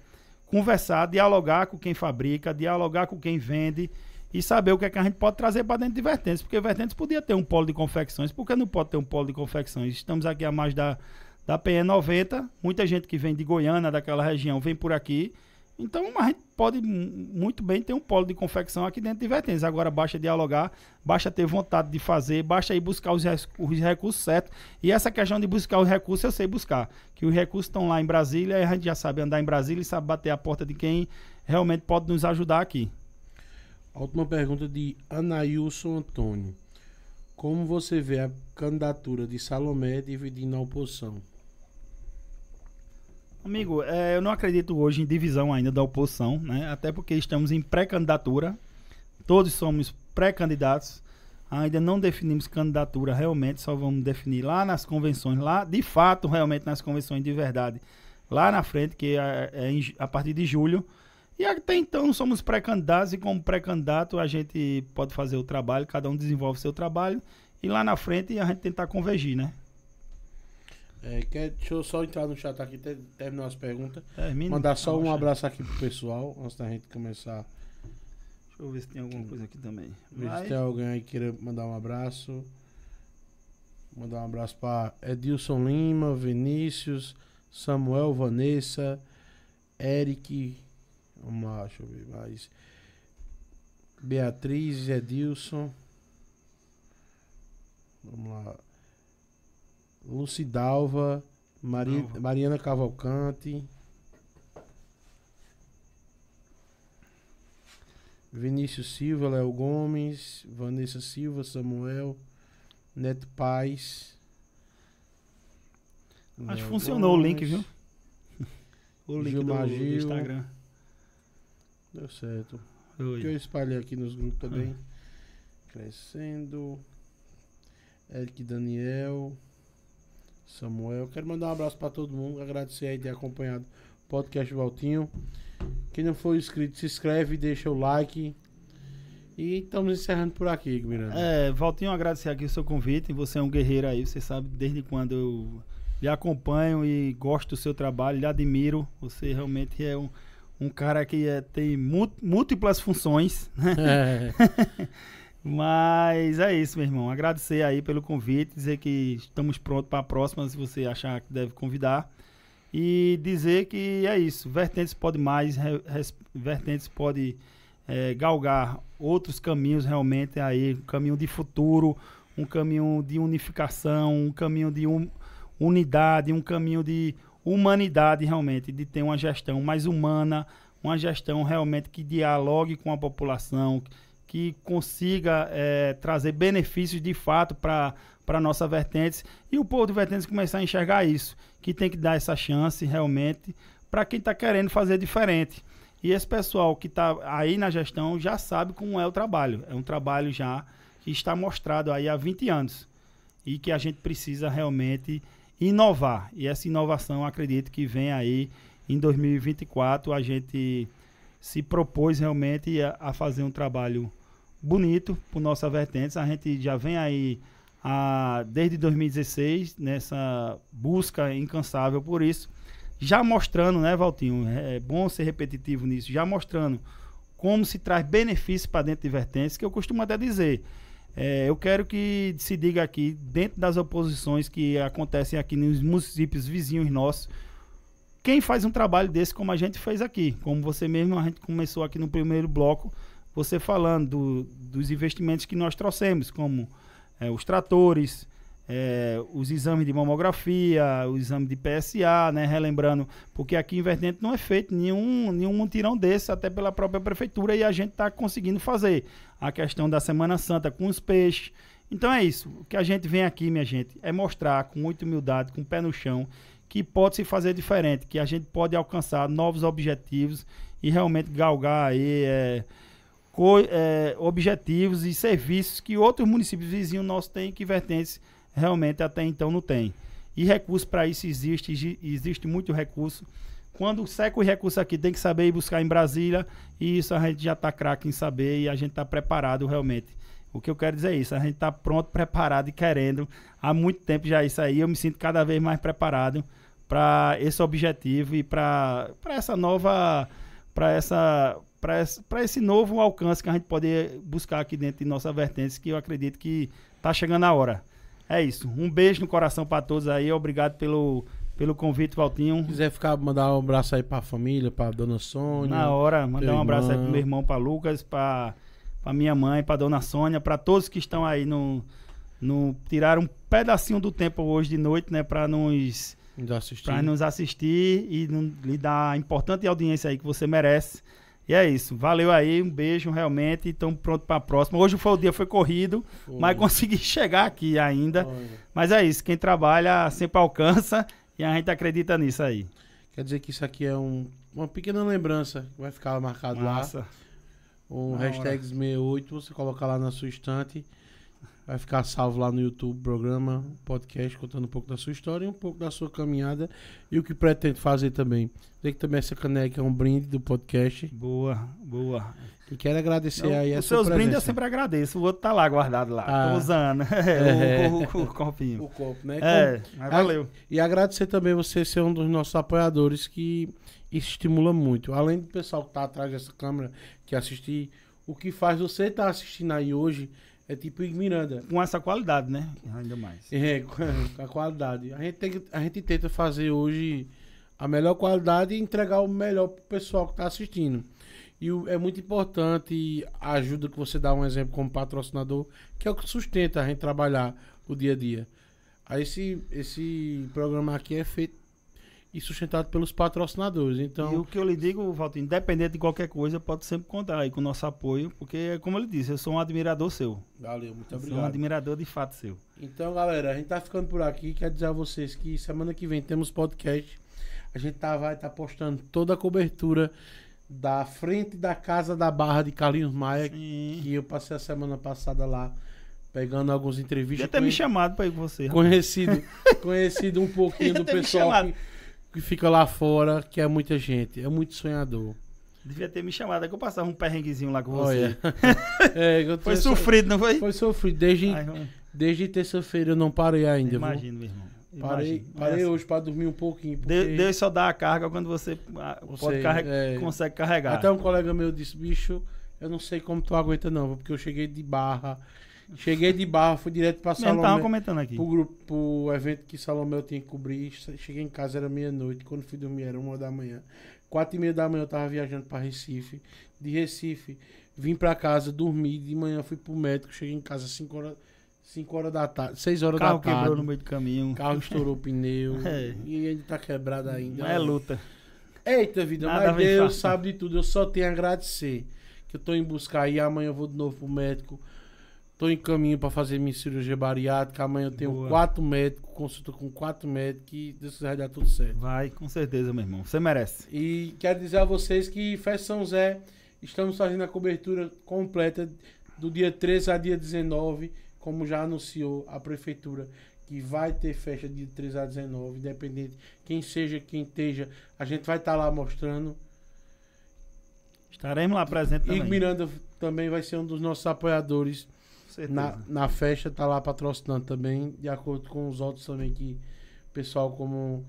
conversar, dialogar com quem fabrica, dialogar com quem vende e saber o que é que a gente pode trazer para dentro de Vertentes, porque Vertentes podia ter um polo de confecções, porque não pode ter um polo de confecções. Estamos aqui a mais da da PE90, muita gente que vem de Goiânia, daquela região, vem por aqui então, a gente pode muito bem ter um polo de confecção aqui dentro de Vertentes. Agora, basta dialogar, basta ter vontade de fazer, basta ir buscar os, os recursos certos. E essa questão de buscar os recursos, eu sei buscar. Que os recursos estão lá em Brasília, e a gente já sabe andar em Brasília e sabe bater a porta de quem realmente pode nos ajudar aqui. A última pergunta de Anailson Antônio. Como você vê a candidatura de Salomé dividindo a oposição? Amigo, é, eu não acredito hoje em divisão ainda da oposição, né? Até porque estamos em pré-candidatura. Todos somos pré-candidatos. Ainda não definimos candidatura realmente, só vamos definir lá nas convenções, lá de fato, realmente nas convenções de verdade, lá na frente, que é, é a partir de julho. E até então somos pré-candidatos e como pré-candidato a gente pode fazer o trabalho, cada um desenvolve seu trabalho e lá na frente a gente tentar convergir, né? É, quer, deixa eu só entrar no chat aqui, ter, terminar as perguntas. Termine, Mandar só um abraço aqui pro pessoal, antes da gente começar. Deixa eu ver se tem alguma coisa aqui também. Ver se tem alguém aí que queira mandar um abraço. Mandar um abraço para Edilson Lima, Vinícius, Samuel, Vanessa, Eric. Vamos lá, deixa eu ver mais. Beatriz, Edilson. Vamos lá. Lucidalva, Mari, Mariana Cavalcante. Vinícius Silva, Léo Gomes, Vanessa Silva, Samuel, Neto Paz. Acho que funcionou Gomes, o link, viu? O link do, do, Instagram. Deu certo. Oi. Que eu espalhei aqui nos grupos também. Ah. Crescendo. Eric Daniel. Samuel. Quero mandar um abraço para todo mundo, agradecer aí de acompanhado o podcast Valtinho. Quem não for inscrito, se inscreve, deixa o like. E estamos encerrando por aqui, Miranda. É, Valtinho, agradecer aqui o seu convite. Você é um guerreiro aí, você sabe desde quando eu lhe acompanho e gosto do seu trabalho, lhe admiro. Você realmente é um, um cara que é, tem múltiplas funções, né? É. Mas é isso, meu irmão. Agradecer aí pelo convite, dizer que estamos prontos para a próxima, se você achar que deve convidar. E dizer que é isso. Vertentes pode mais, re, res, Vertentes pode é, galgar outros caminhos realmente aí, um caminho de futuro, um caminho de unificação, um caminho de um, unidade, um caminho de humanidade realmente, de ter uma gestão mais humana, uma gestão realmente que dialogue com a população, que consiga é, trazer benefícios de fato para a nossa Vertentes e o povo de Vertentes começar a enxergar isso, que tem que dar essa chance realmente para quem está querendo fazer diferente. E esse pessoal que está aí na gestão já sabe como é o trabalho. É um trabalho já que está mostrado aí há 20 anos e que a gente precisa realmente inovar. E essa inovação, acredito que vem aí em 2024, a gente se propôs realmente a, a fazer um trabalho bonito para nossa vertente. A gente já vem aí a, desde 2016 nessa busca incansável por isso. Já mostrando, né, Valtinho? É, é bom ser repetitivo nisso. Já mostrando como se traz benefício para dentro de vertentes, que eu costumo até dizer. É, eu quero que se diga aqui, dentro das oposições que acontecem aqui nos municípios vizinhos nossos, quem faz um trabalho desse como a gente fez aqui, como você mesmo, a gente começou aqui no primeiro bloco, você falando do, dos investimentos que nós trouxemos, como é, os tratores, é, os exames de mamografia, o exame de PSA, né? Relembrando, porque aqui em Verdente não é feito nenhum, nenhum mutirão desse, até pela própria prefeitura, e a gente está conseguindo fazer. A questão da Semana Santa com os peixes. Então é isso. O que a gente vem aqui, minha gente, é mostrar com muita humildade, com o pé no chão, que pode se fazer diferente, que a gente pode alcançar novos objetivos e realmente galgar aí. É, é, objetivos e serviços que outros municípios vizinhos nossos têm que vertentes realmente até então não têm. E recurso para isso existe, existe muito recurso. Quando seca o recurso aqui, tem que saber ir buscar em Brasília, e isso a gente já está craque em saber e a gente está preparado realmente. O que eu quero dizer é isso, a gente está pronto, preparado e querendo. Há muito tempo já isso aí, eu me sinto cada vez mais preparado para esse objetivo e para essa nova para essa para esse, esse novo alcance que a gente poder buscar aqui dentro de nossa vertente, que eu acredito que está chegando a hora. É isso. Um beijo no coração para todos aí. Obrigado pelo, pelo convite, Valtinho. Se quiser ficar, mandar um abraço aí para a família, para dona Sônia. Na hora, mandar um abraço irmão. aí para meu irmão, para Lucas, para minha mãe, para dona Sônia, para todos que estão aí no, no tirar um pedacinho do tempo hoje de noite, né, para nos para nos assistir e lhe dar a importante audiência aí que você merece. E é isso. Valeu aí, um beijo realmente. Estamos pronto para a próxima. Hoje foi o dia, foi corrido, foi. mas consegui chegar aqui ainda. Foi. Mas é isso, quem trabalha sempre alcança e a gente acredita nisso aí. Quer dizer que isso aqui é um, uma pequena lembrança que vai ficar marcado Massa. lá. Um hashtag 68, você coloca lá na sua estante. Vai ficar salvo lá no YouTube, programa, podcast, contando um pouco da sua história e um pouco da sua caminhada e o que pretende fazer também. Vê que também essa caneca é um brinde do podcast. Boa, boa. E quero agradecer eu, aí a Os seus brindes eu sempre agradeço. O outro tá lá guardado lá. Ah, Tô usando. É. o, o, o, copinho. O copo, né? É, Com, então, mas valeu. e agradecer também você ser um dos nossos apoiadores que estimula muito. Além do pessoal que tá atrás dessa câmera, que assistir, o que faz você estar tá assistindo aí hoje é tipo Igor Miranda. Com essa qualidade, né? Ainda mais. É, com a qualidade. A gente, tem, a gente tenta fazer hoje a melhor qualidade e entregar o melhor pro pessoal que tá assistindo. E o, é muito importante a ajuda que você dá, um exemplo, como patrocinador, que é o que sustenta a gente trabalhar o dia a dia. Aí esse, esse programa aqui é feito e sustentado pelos patrocinadores. Então, e o que eu lhe digo, Valto, independente de qualquer coisa, pode sempre contar aí com o nosso apoio, porque, como ele disse, eu sou um admirador seu. Valeu, muito obrigado. Sou um admirador de fato seu. Então, galera, a gente tá ficando por aqui. Quero dizer a vocês que semana que vem temos podcast. A gente tá, vai estar tá postando toda a cobertura da frente da casa da Barra de Carlinhos Maia, Sim. que eu passei a semana passada lá pegando algumas entrevistas. Já até me chamado para ir com você. Conhecido, conhecido um pouquinho do pessoal que, que fica lá fora, que é muita gente, é muito sonhador. Devia ter me chamado, é que eu passava um perrenguezinho lá com você. é, foi sofrido, não foi? Foi sofrido. Desde, desde terça-feira eu não parei ainda. Imagino, meu irmão. Parei, é parei assim. hoje para dormir um pouquinho. Porque... Deus só dá a carga quando você, você ah, pode é... consegue carregar. Até um colega meu disse, bicho, eu não sei como tu aguenta não, porque eu cheguei de barra, Cheguei de barra, fui direto pra Salomé. Tava comentando aqui. Pro, grupo, pro evento que Salomé eu tinha que cobrir. Cheguei em casa, era meia-noite. Quando fui dormir, era uma da manhã. Quatro e meia da manhã eu tava viajando pra Recife. De Recife, vim pra casa, dormi. De manhã fui pro médico. Cheguei em casa cinco horas... cinco horas da tarde, seis horas carro da tarde. carro quebrou no meio do caminho. carro estourou o pneu. É. E ainda tá quebrado ainda. Mas é luta. Eita vida, Nada mas Deus fácil. sabe de tudo. Eu só tenho a agradecer. Que eu tô em buscar aí. amanhã eu vou de novo pro médico. Tô em caminho para fazer minha cirurgia bariátrica. Amanhã eu tenho Boa. quatro médicos, consulta com quatro médicos e Deus quiser dar tudo certo. Vai, com certeza, meu irmão. Você merece. E quero dizer a vocês que Festa São Zé, estamos fazendo a cobertura completa do dia 13 a dia 19, como já anunciou a prefeitura que vai ter festa de 13 a 19, independente quem seja, quem esteja, a gente vai estar tá lá mostrando. Estaremos lá presente também. E Miranda também vai ser um dos nossos apoiadores certeza. Na, na festa tá lá patrocinando também, de acordo com os outros também que pessoal como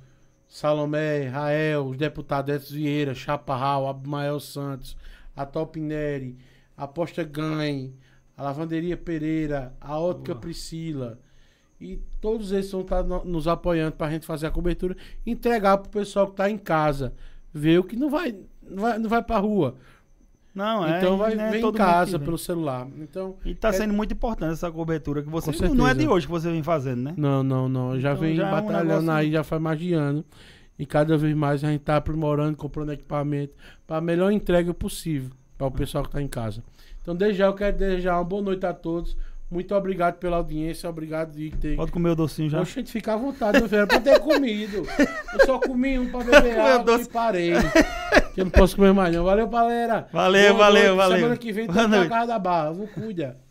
Salomé, Rael, os deputados Edson Vieira, Chaparral, Abmael Santos, a Top Neri, a Posta Ganhe, a Lavanderia Pereira, a Ótica Boa. Priscila. E todos eles vão estar tá nos apoiando para a gente fazer a cobertura, entregar para o pessoal que está em casa, ver o que não vai, não vai, não vai para rua. Não, é. Então vai é em casa né? pelo celular. Então, e está é... sendo muito importante essa cobertura que você não é de hoje que você vem fazendo, né? Não, não, não. Eu já então, vem já batalhando é um aí já faz mais de ano. E cada vez mais a gente está aprimorando, comprando equipamento para a melhor entrega possível para o ah. pessoal que está em casa. Então, desde já eu quero desejar uma boa noite a todos. Muito obrigado pela audiência, obrigado de ter. Pode comer o docinho já. Oxente, fica à vontade, meu filho. pra ter comido. Eu só comi um pra beber água e parei. que eu não posso comer mais, não. Valeu, galera. Valeu, Boa valeu, noite. valeu. Semana que vem tá na casa da barra. Vou cuida.